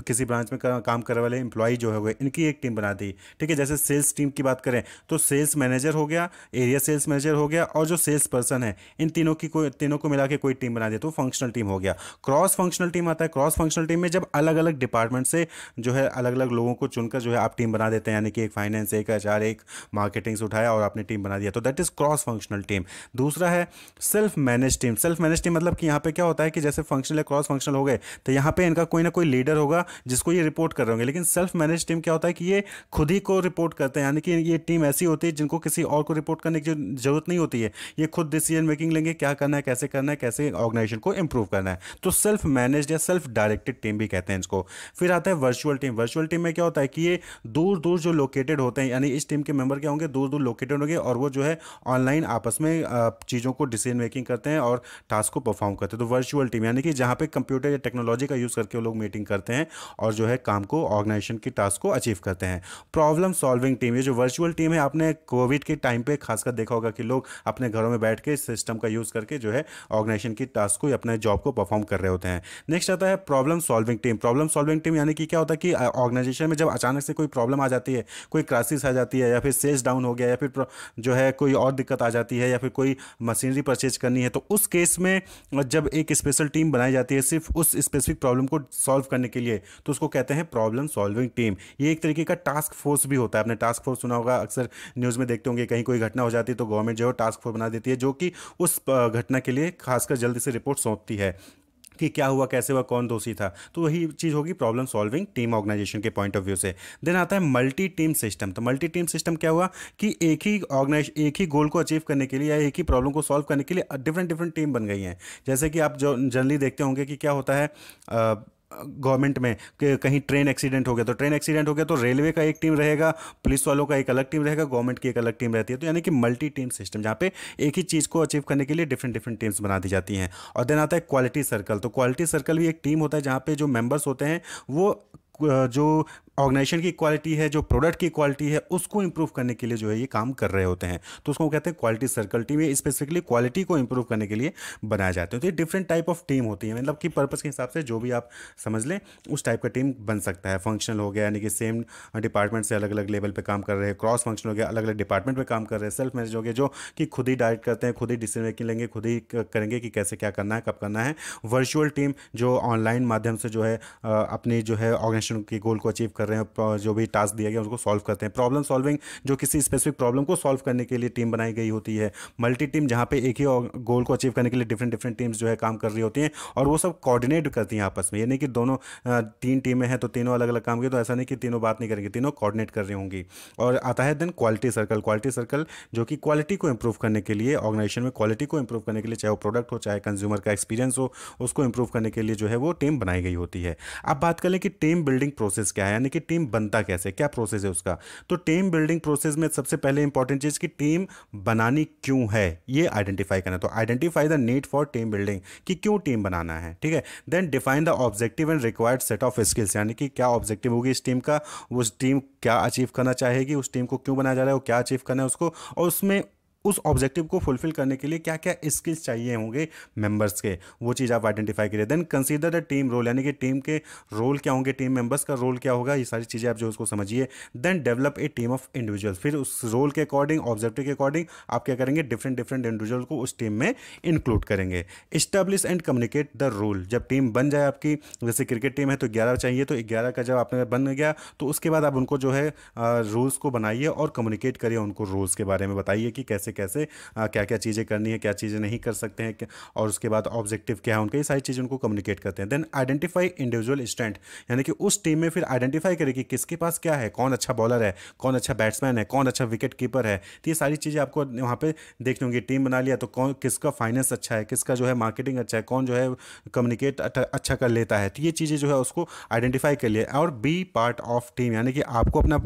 किसी ब्रांच में काम करने वाले एम्प्लॉई जो है गए इनकी एक टीम बना दी ठीक है जैसे सेल्स टीम की बात करें तो सेल्स मैनेजर हो गया एरिया सेल्स मैनेजर हो गया और जो सेल्स पर्सन है इन तीनों की कोई तीनों को मिला के कोई टीम बना दिया तो फंक्शनल टीम हो गया क्रॉस फंक्शनल टीम आता है क्रॉस फंक्शनल टीम में जब अलग अलग डिपार्टमेंट से जो है अलग अलग लोगों को चुनकर जो है आप टीम बना देते हैं यानी कि एक फाइनेंस एक एच एक मार्केटिंग से उठाया और आपने टीम बना दिया तो that is cross cross functional team दूसरा है self manage team self manage team मतलब कि यहाँ पे क्या होता है कि जैसे फंक्शनल या क्रॉस फंक्शनल हो गए तो यहाँ पे इनका कोई ना कोई लीडर होगा जिसको ये रिपोर्ट कर रहे होंगे लेकिन सेल्फ मैनेज टीम क्या होता है कि ये खुद ही को रिपोर्ट करते हैं यानी कि ये टीम ऐसी होती है जिनको किसी और को रिपोर्ट करने की जरूरत नहीं होती है ये खुद डिसीजन मेकिंग लेंगे क्या करना है कैसे करना है कैसे ऑर्गेनाइजेशन को इंप्रूव करना है तो सेल्फ मैनेज या सेल्फ डायरेक्टेड टीम भी कहते हैं इसको फिर आता है वर्चुअल टीम वर्चुअल टीम में क्या होता है कि ये दूर दूर जो लोकेटेड होते हैं यानी इस टीम के मेंबर क्या होंगे दूर दूर लोकेटेड होंगे और वो जो है ऑनलाइन ऑनलाइन आपस में चीज़ों को डिसीजन मेकिंग करते हैं और टास्क को परफॉर्म करते हैं तो वर्चुअल टीम यानी कि जहाँ पे कंप्यूटर या टेक्नोलॉजी का यूज़ करके वो लोग मीटिंग करते हैं और जो है काम को ऑर्गेनाइजेशन की टास्क को अचीव करते हैं प्रॉब्लम सॉल्विंग टीम ये जो वर्चुअल टीम है आपने कोविड के टाइम पर खासकर देखा होगा कि लोग अपने घरों में बैठ के सिस्टम का यूज़ करके जो है ऑर्गेनाइजेशन की टास्क को अपने जॉब को परफॉर्म कर रहे होते हैं नेक्स्ट आता है problem solving team problem solving team यानी कि क्या होता है कि ऑर्गेनाइजेशन में जब अचानक से कोई प्रॉब्लम आ जाती है कोई क्राइसिस आ जाती है या फिर सेल्स डाउन हो गया या फिर जो है कोई और दिक्कत दिक्कत आ जाती है या फिर कोई मशीनरी परचेज करनी है तो उस केस में जब एक स्पेशल टीम बनाई जाती है सिर्फ उस स्पेसिफिक प्रॉब्लम को सॉल्व करने के लिए तो उसको कहते हैं प्रॉब्लम सॉल्विंग टीम ये एक तरीके का टास्क फोर्स भी होता है आपने टास्क फोर्स सुना होगा अक्सर न्यूज़ में देखते होंगे कहीं कोई घटना हो जाती है तो गवर्नमेंट जो है टास्क फोर्स बना देती है जो कि उस घटना के लिए खासकर जल्दी से रिपोर्ट सौंपती है कि क्या हुआ कैसे हुआ कौन दोषी था तो वही चीज़ होगी प्रॉब्लम सॉल्विंग टीम ऑर्गेनाइजेशन के पॉइंट ऑफ व्यू से देन आता है मल्टी टीम सिस्टम तो मल्टी टीम सिस्टम क्या हुआ कि एक ही ऑर्गेनाइज एक ही गोल को अचीव करने के लिए या एक ही प्रॉब्लम को सॉल्व करने के लिए डिफरेंट डिफरेंट टीम बन गई हैं जैसे कि आप जो जनरली देखते होंगे कि क्या होता है आ, गवर्नमेंट में कहीं ट्रेन एक्सीडेंट हो गया तो ट्रेन एक्सीडेंट हो गया तो रेलवे का एक टीम रहेगा पुलिस वालों का एक अलग टीम रहेगा गवर्नमेंट की एक अलग टीम रहती है तो यानी कि मल्टी टीम सिस्टम जहाँ पे एक ही चीज़ को अचीव करने के लिए डिफरेंट डिफरेंट टीम्स बना दी जाती हैं और देन आता है क्वालिटी सर्कल तो क्वालिटी सर्कल भी एक टीम होता है जहाँ पे जो मेम्बर्स होते हैं वो जो ऑर्गेनाइजेशन की क्वालिटी है जो प्रोडक्ट की क्वालिटी है उसको इंप्रूव करने के लिए जो है ये काम कर रहे होते हैं तो उसको कहते हैं क्वालिटी सर्कल टीम ये स्पेसिफिकली क्वालिटी को इंप्रूव करने के लिए बनाए जाते हैं तो ये डिफरेंट टाइप ऑफ टीम होती है मतलब कि पर्पज़ के हिसाब से जो भी आप समझ लें उस टाइप का टीम बन सकता है फंक्शनल हो गया यानी कि सेम डिपार्टमेंट से अलग अलग लेवल पर काम कर रहे हैं क्रॉस फंक्शन हो गया अलग अलग डिपार्टमेंट पर काम कर रहे हैं सेल्फ मैनेज हो गया जो कि खुद ही डायरेक्ट करते हैं खुद ही डिसीजन मेकिंग लेंगे खुद ही करेंगे कि कैसे क्या करना है कब करना है वर्चुअल टीम जो ऑनलाइन माध्यम से जो है अपनी जो है ऑर्गेनाइजेशन के गोल को अचीव कर कर रहे हैं जो भी टास्क दिया गया उसको सॉल्व करते हैं प्रॉब्लम सॉल्विंग जो किसी स्पेसिफिक प्रॉब्लम को सॉल्व करने के लिए टीम बनाई गई होती है मल्टी टीम जहाँ पे एक ही गोल को अचीव करने के लिए डिफरेंट डिफरेंट टीम्स जो है काम कर रही होती हैं और वो सब कोऑर्डिनेट करती हैं आपस में यानी कि दोनों तीन टीमें हैं तो तीनों अलग अलग काम की तो ऐसा नहीं कि तीनों बात नहीं करेंगे तीनों कोऑर्डिनेट कर रही होंगी और आता है then quality circle quality circle जो कि क्वालिटी को इंप्रूव करने के लिए ऑर्गेनाइजेशन में क्वालिटी को इंप्रूव करने के लिए चाहे वो प्रोडक्ट हो चाहे कंज्यूमर का एक्सपीरियंस हो उसको इंप्रूव करने के लिए जो है वो टीम बनाई गई होती है अब बात कर लें कि टीम बिल्डिंग प्रोसेस क्या है यानी कि टीम बनता कैसे क्या प्रोसेस है उसका तो टीम बिल्डिंग प्रोसेस में सबसे पहले इंपॉर्टेंट चीज़ कि टीम बनानी क्यों है ये आइडेंटिफाई करना तो identify the need for team building कि क्यों टीम बनाना है ठीक है then define the objective and required set of skills यानी कि क्या ऑब्जेक्टिव होगी इस टीम का उस टीम क्या अचीव करना चाहेगी उस टीम को क्यों बनाया जा रहा है वो क्या अचीव करना है उसको और उसमें उस ऑब्जेक्टिव को फुलफिल करने के लिए क्या क्या स्किल्स चाहिए होंगे मेंबर्स के वो चीज़ आप आइडेंटिफाई करिए then consider the team role यानी कि टीम के रोल क्या होंगे टीम मेंबर्स का रोल क्या होगा ये सारी चीज़ें आप जो उसको समझिए then develop a team of individual फिर उस रोल के अकॉर्डिंग ऑब्जेक्टिव के अकॉर्डिंग आप क्या करेंगे डिफरेंट डिफरेंट इंडिविजुअल को उस टीम में इंक्लूड करेंगे establish and communicate the role जब टीम बन जाए आपकी जैसे क्रिकेट टीम है तो ग्यारह चाहिए तो ग्यारह का जब आपने बन गया तो उसके बाद आप उनको जो है रूल्स को बनाइए और कम्युनिकेट करिए उनको रूल्स के बारे में बताइए कि कैसे कैसे क्या क्या चीज़ें करनी है क्या चीज़ें नहीं कर सकते हैं और उसके बाद ऑब्जेक्टिव क्या है उनका ये सारी चीज़ें उनको कम्युनिकेट करते हैं देन आइडेंटिफाई इंडिविजुअल स्ट्रेंथ यानी कि उस टीम में फिर आइडेंटिफाई करें कि किसके पास क्या है कौन अच्छा बॉलर है कौन अच्छा बैट्समैन है कौन अच्छा विकेट कीपर है तो ये सारी चीज़ें आपको वहाँ पर देखने होंगी टीम बना लिया तो कौन किसका फाइनेंस अच्छा है किसका जो है मार्केटिंग अच्छा है कौन जो है कम्युनिकेट अच्छा कर लेता है तो ये चीज़ें जो है उसको आइडेंटिफाई कर लिए और बी पार्ट ऑफ टीम यानी कि आपको अपना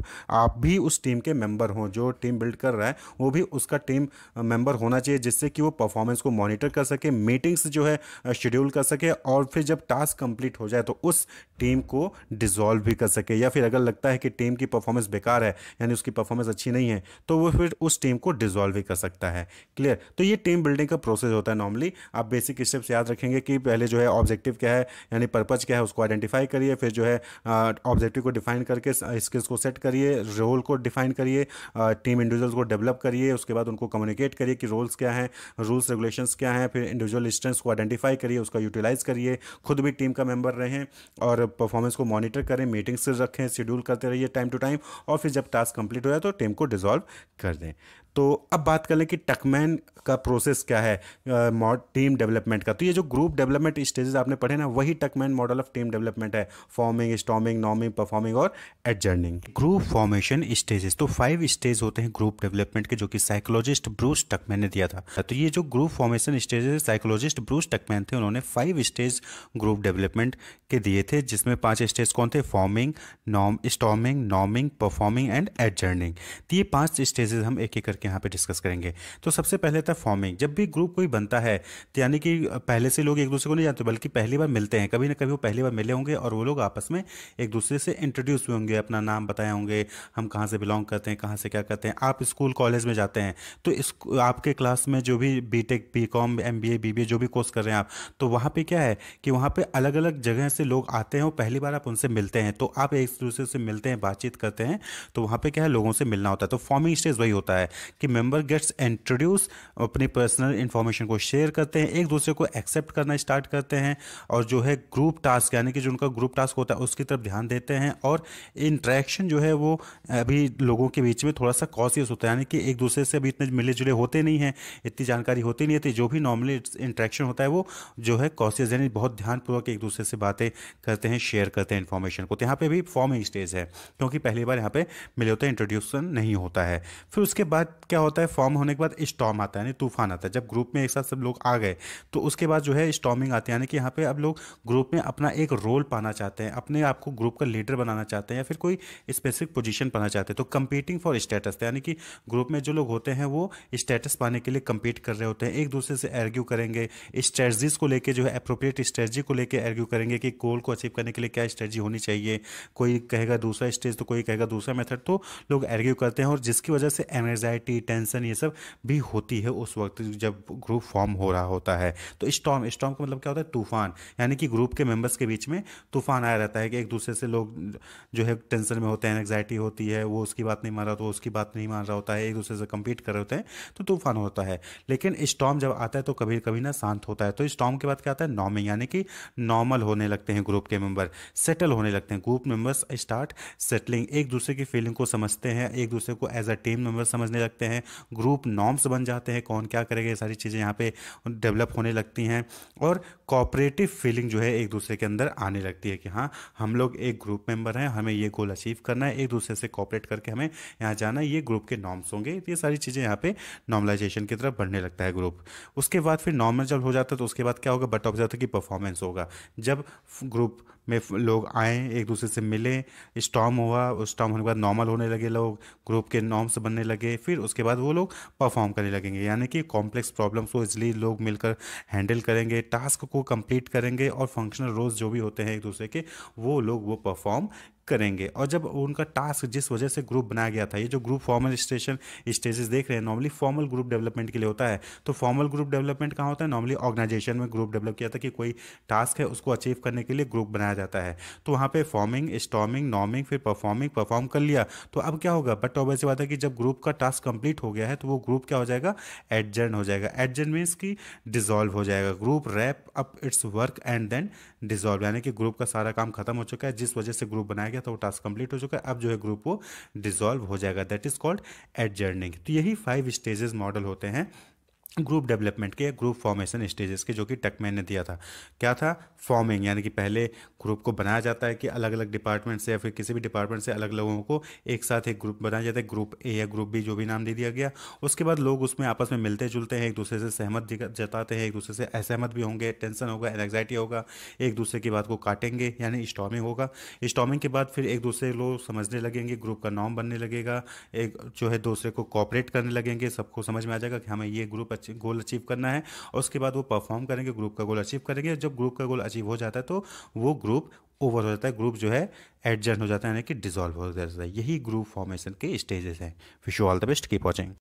आप भी उस टीम के मेंबर हों जो टीम बिल्ड कर रहा है वो भी उसका टीम टीम मेंबर uh, होना चाहिए जिससे कि वो परफॉर्मेंस को मॉनिटर कर सके मीटिंग्स जो है शेड्यूल uh, कर सके और फिर जब टास्क कंप्लीट हो जाए तो उस टीम को डिसॉल्व भी कर सके या फिर अगर लगता है कि टीम की परफॉर्मेंस बेकार है यानी उसकी परफॉर्मेंस अच्छी नहीं है तो वो फिर उस टीम को डिजॉल्व भी कर सकता है क्लियर तो ये टीम बिल्डिंग का प्रोसेस होता है नॉर्मली आप बेसिक स्टेप्स याद रखेंगे कि पहले जो है ऑब्जेक्टिव क्या है यानी पर्पज क्या है उसको आइडेंटिफाई करिए फिर जो है ऑब्जेक्टिव uh, को डिफाइन करके स्किल्स को सेट करिए रोल को डिफाइन करिए टीम इंडिविजुअल्स को डेवलप करिए उसके बाद उनको उनको कम्युनिकेट करिए कि रूल्स क्या हैं रूल्स रेगुलेशंस क्या हैं फिर इंडिविजुअल स्ट्रेंथ्स को आइडेंटिफाई करिए उसका यूटिलाइज़ करिए खुद भी टीम का मेंबर रहें और परफॉर्मेंस को मॉनिटर करें मीटिंग्स रखें शेड्यूल करते रहिए टाइम टू टाइम और फिर जब टास्क कंप्लीट हो जाए तो टीम को डिजॉल्व कर दें तो अब बात कर लें कि टकमैन का प्रोसेस क्या है टीम टीम डेवलपमेंट का तो ये जो ग्रुप डेवलपमेंट स्टेजेस आपने पढ़े ना वही Tuckman model of team development है फॉर्मिंग स्टॉमिंग नॉमिंग परफॉर्मिंग और एडजर्निंग ग्रुप फॉर्मेशन स्टेजेस तो फाइव स्टेज होते हैं ग्रुप डेवलपमेंट के जो कि साइकोलॉजिस्ट ब्रूस टकमैन ने दिया था तो ये जो group formation stages psychologist Bruce Tuckman थे उन्होंने फाइव स्टेज ग्रुप डेवलपमेंट के दिए थे जिसमें पांच स्टेज कौन थे फॉर्मिंग नॉम storming norming performing and adjourning तो ये पांच स्टेजेस हम एक एक करके यहाँ पे डिस्कस करेंगे तो सबसे पहले था फॉर्मिंग जब भी ग्रुप कोई बनता है तो यानी कि पहले से लोग एक दूसरे को नहीं जानते बल्कि पहली बार मिलते हैं कभी ना कभी वो पहली बार मिले होंगे और वो लोग आपस में एक दूसरे से इंट्रोड्यूस हुए होंगे अपना नाम बताए होंगे हम कहाँ से बिलोंग करते हैं कहाँ से क्या करते हैं आप स्कूल कॉलेज में जाते हैं तो इस आपके क्लास में जो भी B tech B com M B A B B A जो भी कोर्स कर रहे हैं आप तो वहाँ पर क्या है कि वहाँ पर अलग अलग जगह से लोग आते हैं और पहली बार आप उनसे मिलते हैं तो आप एक दूसरे से मिलते हैं बातचीत करते हैं तो वहाँ पर क्या है लोगों से मिलना होता है तो फॉर्मिंग स्टेज वही होता है कि मेंबर गेट्स इंट्रोड्यूस अपनी पर्सनल इन्फॉर्मेशन को शेयर करते हैं एक दूसरे को एक्सेप्ट करना स्टार्ट करते हैं और जो है ग्रुप टास्क यानी कि जो उनका ग्रुप टास्क होता है उसकी तरफ ध्यान देते हैं और इंट्रैक्शन जो है वो अभी लोगों के बीच में थोड़ा सा कॉशियस होता है यानी कि एक दूसरे से अभी इतने मिले जुले होते नहीं हैं इतनी जानकारी होती नहीं होती तो जो भी नॉर्मली इंट्रैक्शन होता है वो जो है कॉशियस यानी बहुत ध्यानपूर्वक एक दूसरे से बातें करते हैं शेयर करते हैं इन्फॉर्मेशन को तो यहाँ पर भी फॉर्मिंग स्टेज है क्योंकि पहली बार यहाँ पर मिले होते हैं इंट्रोड्यूसन नहीं होता है फिर उसके बाद क्या होता है फॉर्म होने के बाद स्टॉम आता है यानी तूफान आता है जब ग्रुप में एक साथ सब लोग आ गए तो उसके बाद जो है स्टॉमिंग आती है यानी कि यहाँ पे अब लोग ग्रुप में अपना एक रोल पाना चाहते हैं अपने आप को ग्रुप का लीडर बनाना चाहते हैं या फिर कोई स्पेसिफिक पोजिशन पाना चाहते हैं तो कंपीटिंग फॉर स्टेटस यानी कि ग्रुप में जो लोग होते हैं वो स्टेटस पाने के लिए कंपीट कर रहे होते हैं एक दूसरे से एर्ग्यू करेंगे स्ट्रेटजीज को लेकर जो है अप्रोप्रिएट स्ट्रेटजी को लेकर एर्ग्यू करेंगे कि गोल को अचीव करने के लिए क्या स्ट्रेटजी होनी चाहिए कोई कहेगा दूसरा स्टेज तो कोई कहेगा दूसरा मेथड तो लोग एर्ग्यू करते हैं और जिसकी वजह से एनर्जाइटी एंग्जाइटी टेंशन ये सब भी होती है उस वक्त जब ग्रुप फॉर्म हो रहा होता है तो स्टॉम स्टॉम का मतलब क्या होता है तूफान यानी कि ग्रुप के मेंबर्स के बीच में तूफान आया रहता है कि एक दूसरे से लोग जो है टेंशन में होते हैं एंग्जाइटी होती है वो उसकी बात नहीं मान रहा तो उसकी बात नहीं मान रहा होता है एक दूसरे से कम्पीट कर रहे होते हैं तो तूफान होता है लेकिन स्टॉम जब आता है तो कभी कभी ना शांत होता है तो स्टॉम के बाद क्या आता है नॉमिंग यानी कि नॉर्मल होने लगते हैं ग्रुप के मेंबर सेटल होने लगते हैं ग्रुप मेंबर्स स्टार्ट सेटलिंग एक दूसरे की फीलिंग को समझते हैं एक दूसरे को एज अ टीम मेंबर समझने लगते लगते हैं ग्रुप नॉर्म्स बन जाते हैं कौन क्या करेगा ये सारी चीज़ें यहाँ पे डेवलप होने लगती हैं और कॉपरेटिव फीलिंग जो है एक दूसरे के अंदर आने लगती है कि हाँ हम लोग एक ग्रुप मेंबर हैं हमें ये गोल अचीव करना है एक दूसरे से कॉपरेट करके हमें यहाँ जाना है ये ग्रुप के नॉर्म्स होंगे ये सारी चीज़ें यहाँ पे नॉर्मलाइजेशन की तरफ बढ़ने लगता है ग्रुप उसके बाद फिर नॉर्मल जब हो जाता है तो उसके बाद क्या होगा बट ऑफ जाता है कि परफॉर्मेंस होगा जब ग्रुप में लोग आएँ एक दूसरे से मिलें स्टॉम हुआ उस स्टॉम होने के बाद नॉर्मल होने लगे लोग ग्रुप के नॉर्म्स बनने लगे फिर उसके बाद वो लोग परफॉर्म करने लगेंगे यानी कि कॉम्प्लेक्स प्रॉब्लम्स को इसलिए लोग मिलकर हैंडल करेंगे टास्क को कंप्लीट करेंगे और फंक्शनल रोल्स जो भी होते हैं एक दूसरे के वो लोग वो परफॉर्म करेंगे और जब उनका टास्क जिस वजह से ग्रुप बनाया गया था ये जो ग्रुप फॉर्मल स्टेशन स्टेजेस देख रहे हैं नॉर्मली फॉर्मल ग्रुप डेवलपमेंट के लिए होता है तो फॉर्मल ग्रुप डेवलपमेंट कहाँ होता है नॉर्मली ऑर्गेनाइजेशन में ग्रुप डेवलप किया था कि कोई टास्क है उसको अचीव करने के लिए ग्रुप बनाया जाता है तो वहाँ पर फॉर्मिंग स्टॉमिंग नॉर्मिंग फिर परफॉर्मिंग परफॉर्म कर लिया तो अब क्या होगा बट ऑब्वियस बात है कि जब ग्रुप का टास्क कंप्लीट हो गया है तो वो ग्रुप क्या हो जाएगा एडजर्न हो जाएगा एडजर्न मीन्स की डिजोल्व हो जाएगा group wrap up its work and then dissolve यानी कि ग्रुप का सारा काम खत्म हो चुका है जिस वजह से ग्रुप बनाया गया गया था वो टास्क कंप्लीट हो चुका है अब जो है ग्रुप वो डिजोल्व हो जाएगा दैट इज कॉल्ड एडजर्निंग तो यही फाइव स्टेजेस मॉडल होते हैं ग्रुप डेवलपमेंट के ग्रुप फॉर्मेशन स्टेजेस के जो कि टकमैन ने दिया था क्या था फॉर्मिंग यानी कि पहले ग्रुप को बनाया जाता है कि अलग अलग डिपार्टमेंट से या फिर किसी भी डिपार्टमेंट से अलग लोगों को एक साथ एक ग्रुप बनाया जाता है ग्रुप ए या ग्रुप बी जो भी नाम दे दिया गया उसके बाद लोग उसमें आपस में मिलते जुलते हैं एक दूसरे से सहमत जताते हैं एक दूसरे से असहमत भी होंगे टेंशन होगा एनग्जाइटी होगा एक दूसरे की बात को काटेंगे यानी स्टॉमिंग होगा स्टॉमिंग के बाद फिर एक दूसरे लोग समझने लगेंगे ग्रुप का नॉम बनने लगेगा एक जो है दूसरे को कॉपरेट करने लगेंगे सबको समझ में आ जाएगा कि हमें हाँ, ये ग्रुप गोल अचीव करना है और उसके बाद वो परफॉर्म करेंगे ग्रुप का गोल अचीव करेंगे जब ग्रुप का गोल अचीव हो जाता है तो वो ग्रुप ओवर हो जाता है ग्रुप जो है एडजस्ट हो जाता है यानी कि डिजॉल्व हो जाता है यही ग्रुप फॉर्मेशन के स्टेजेस हैं wish you all the best keep watching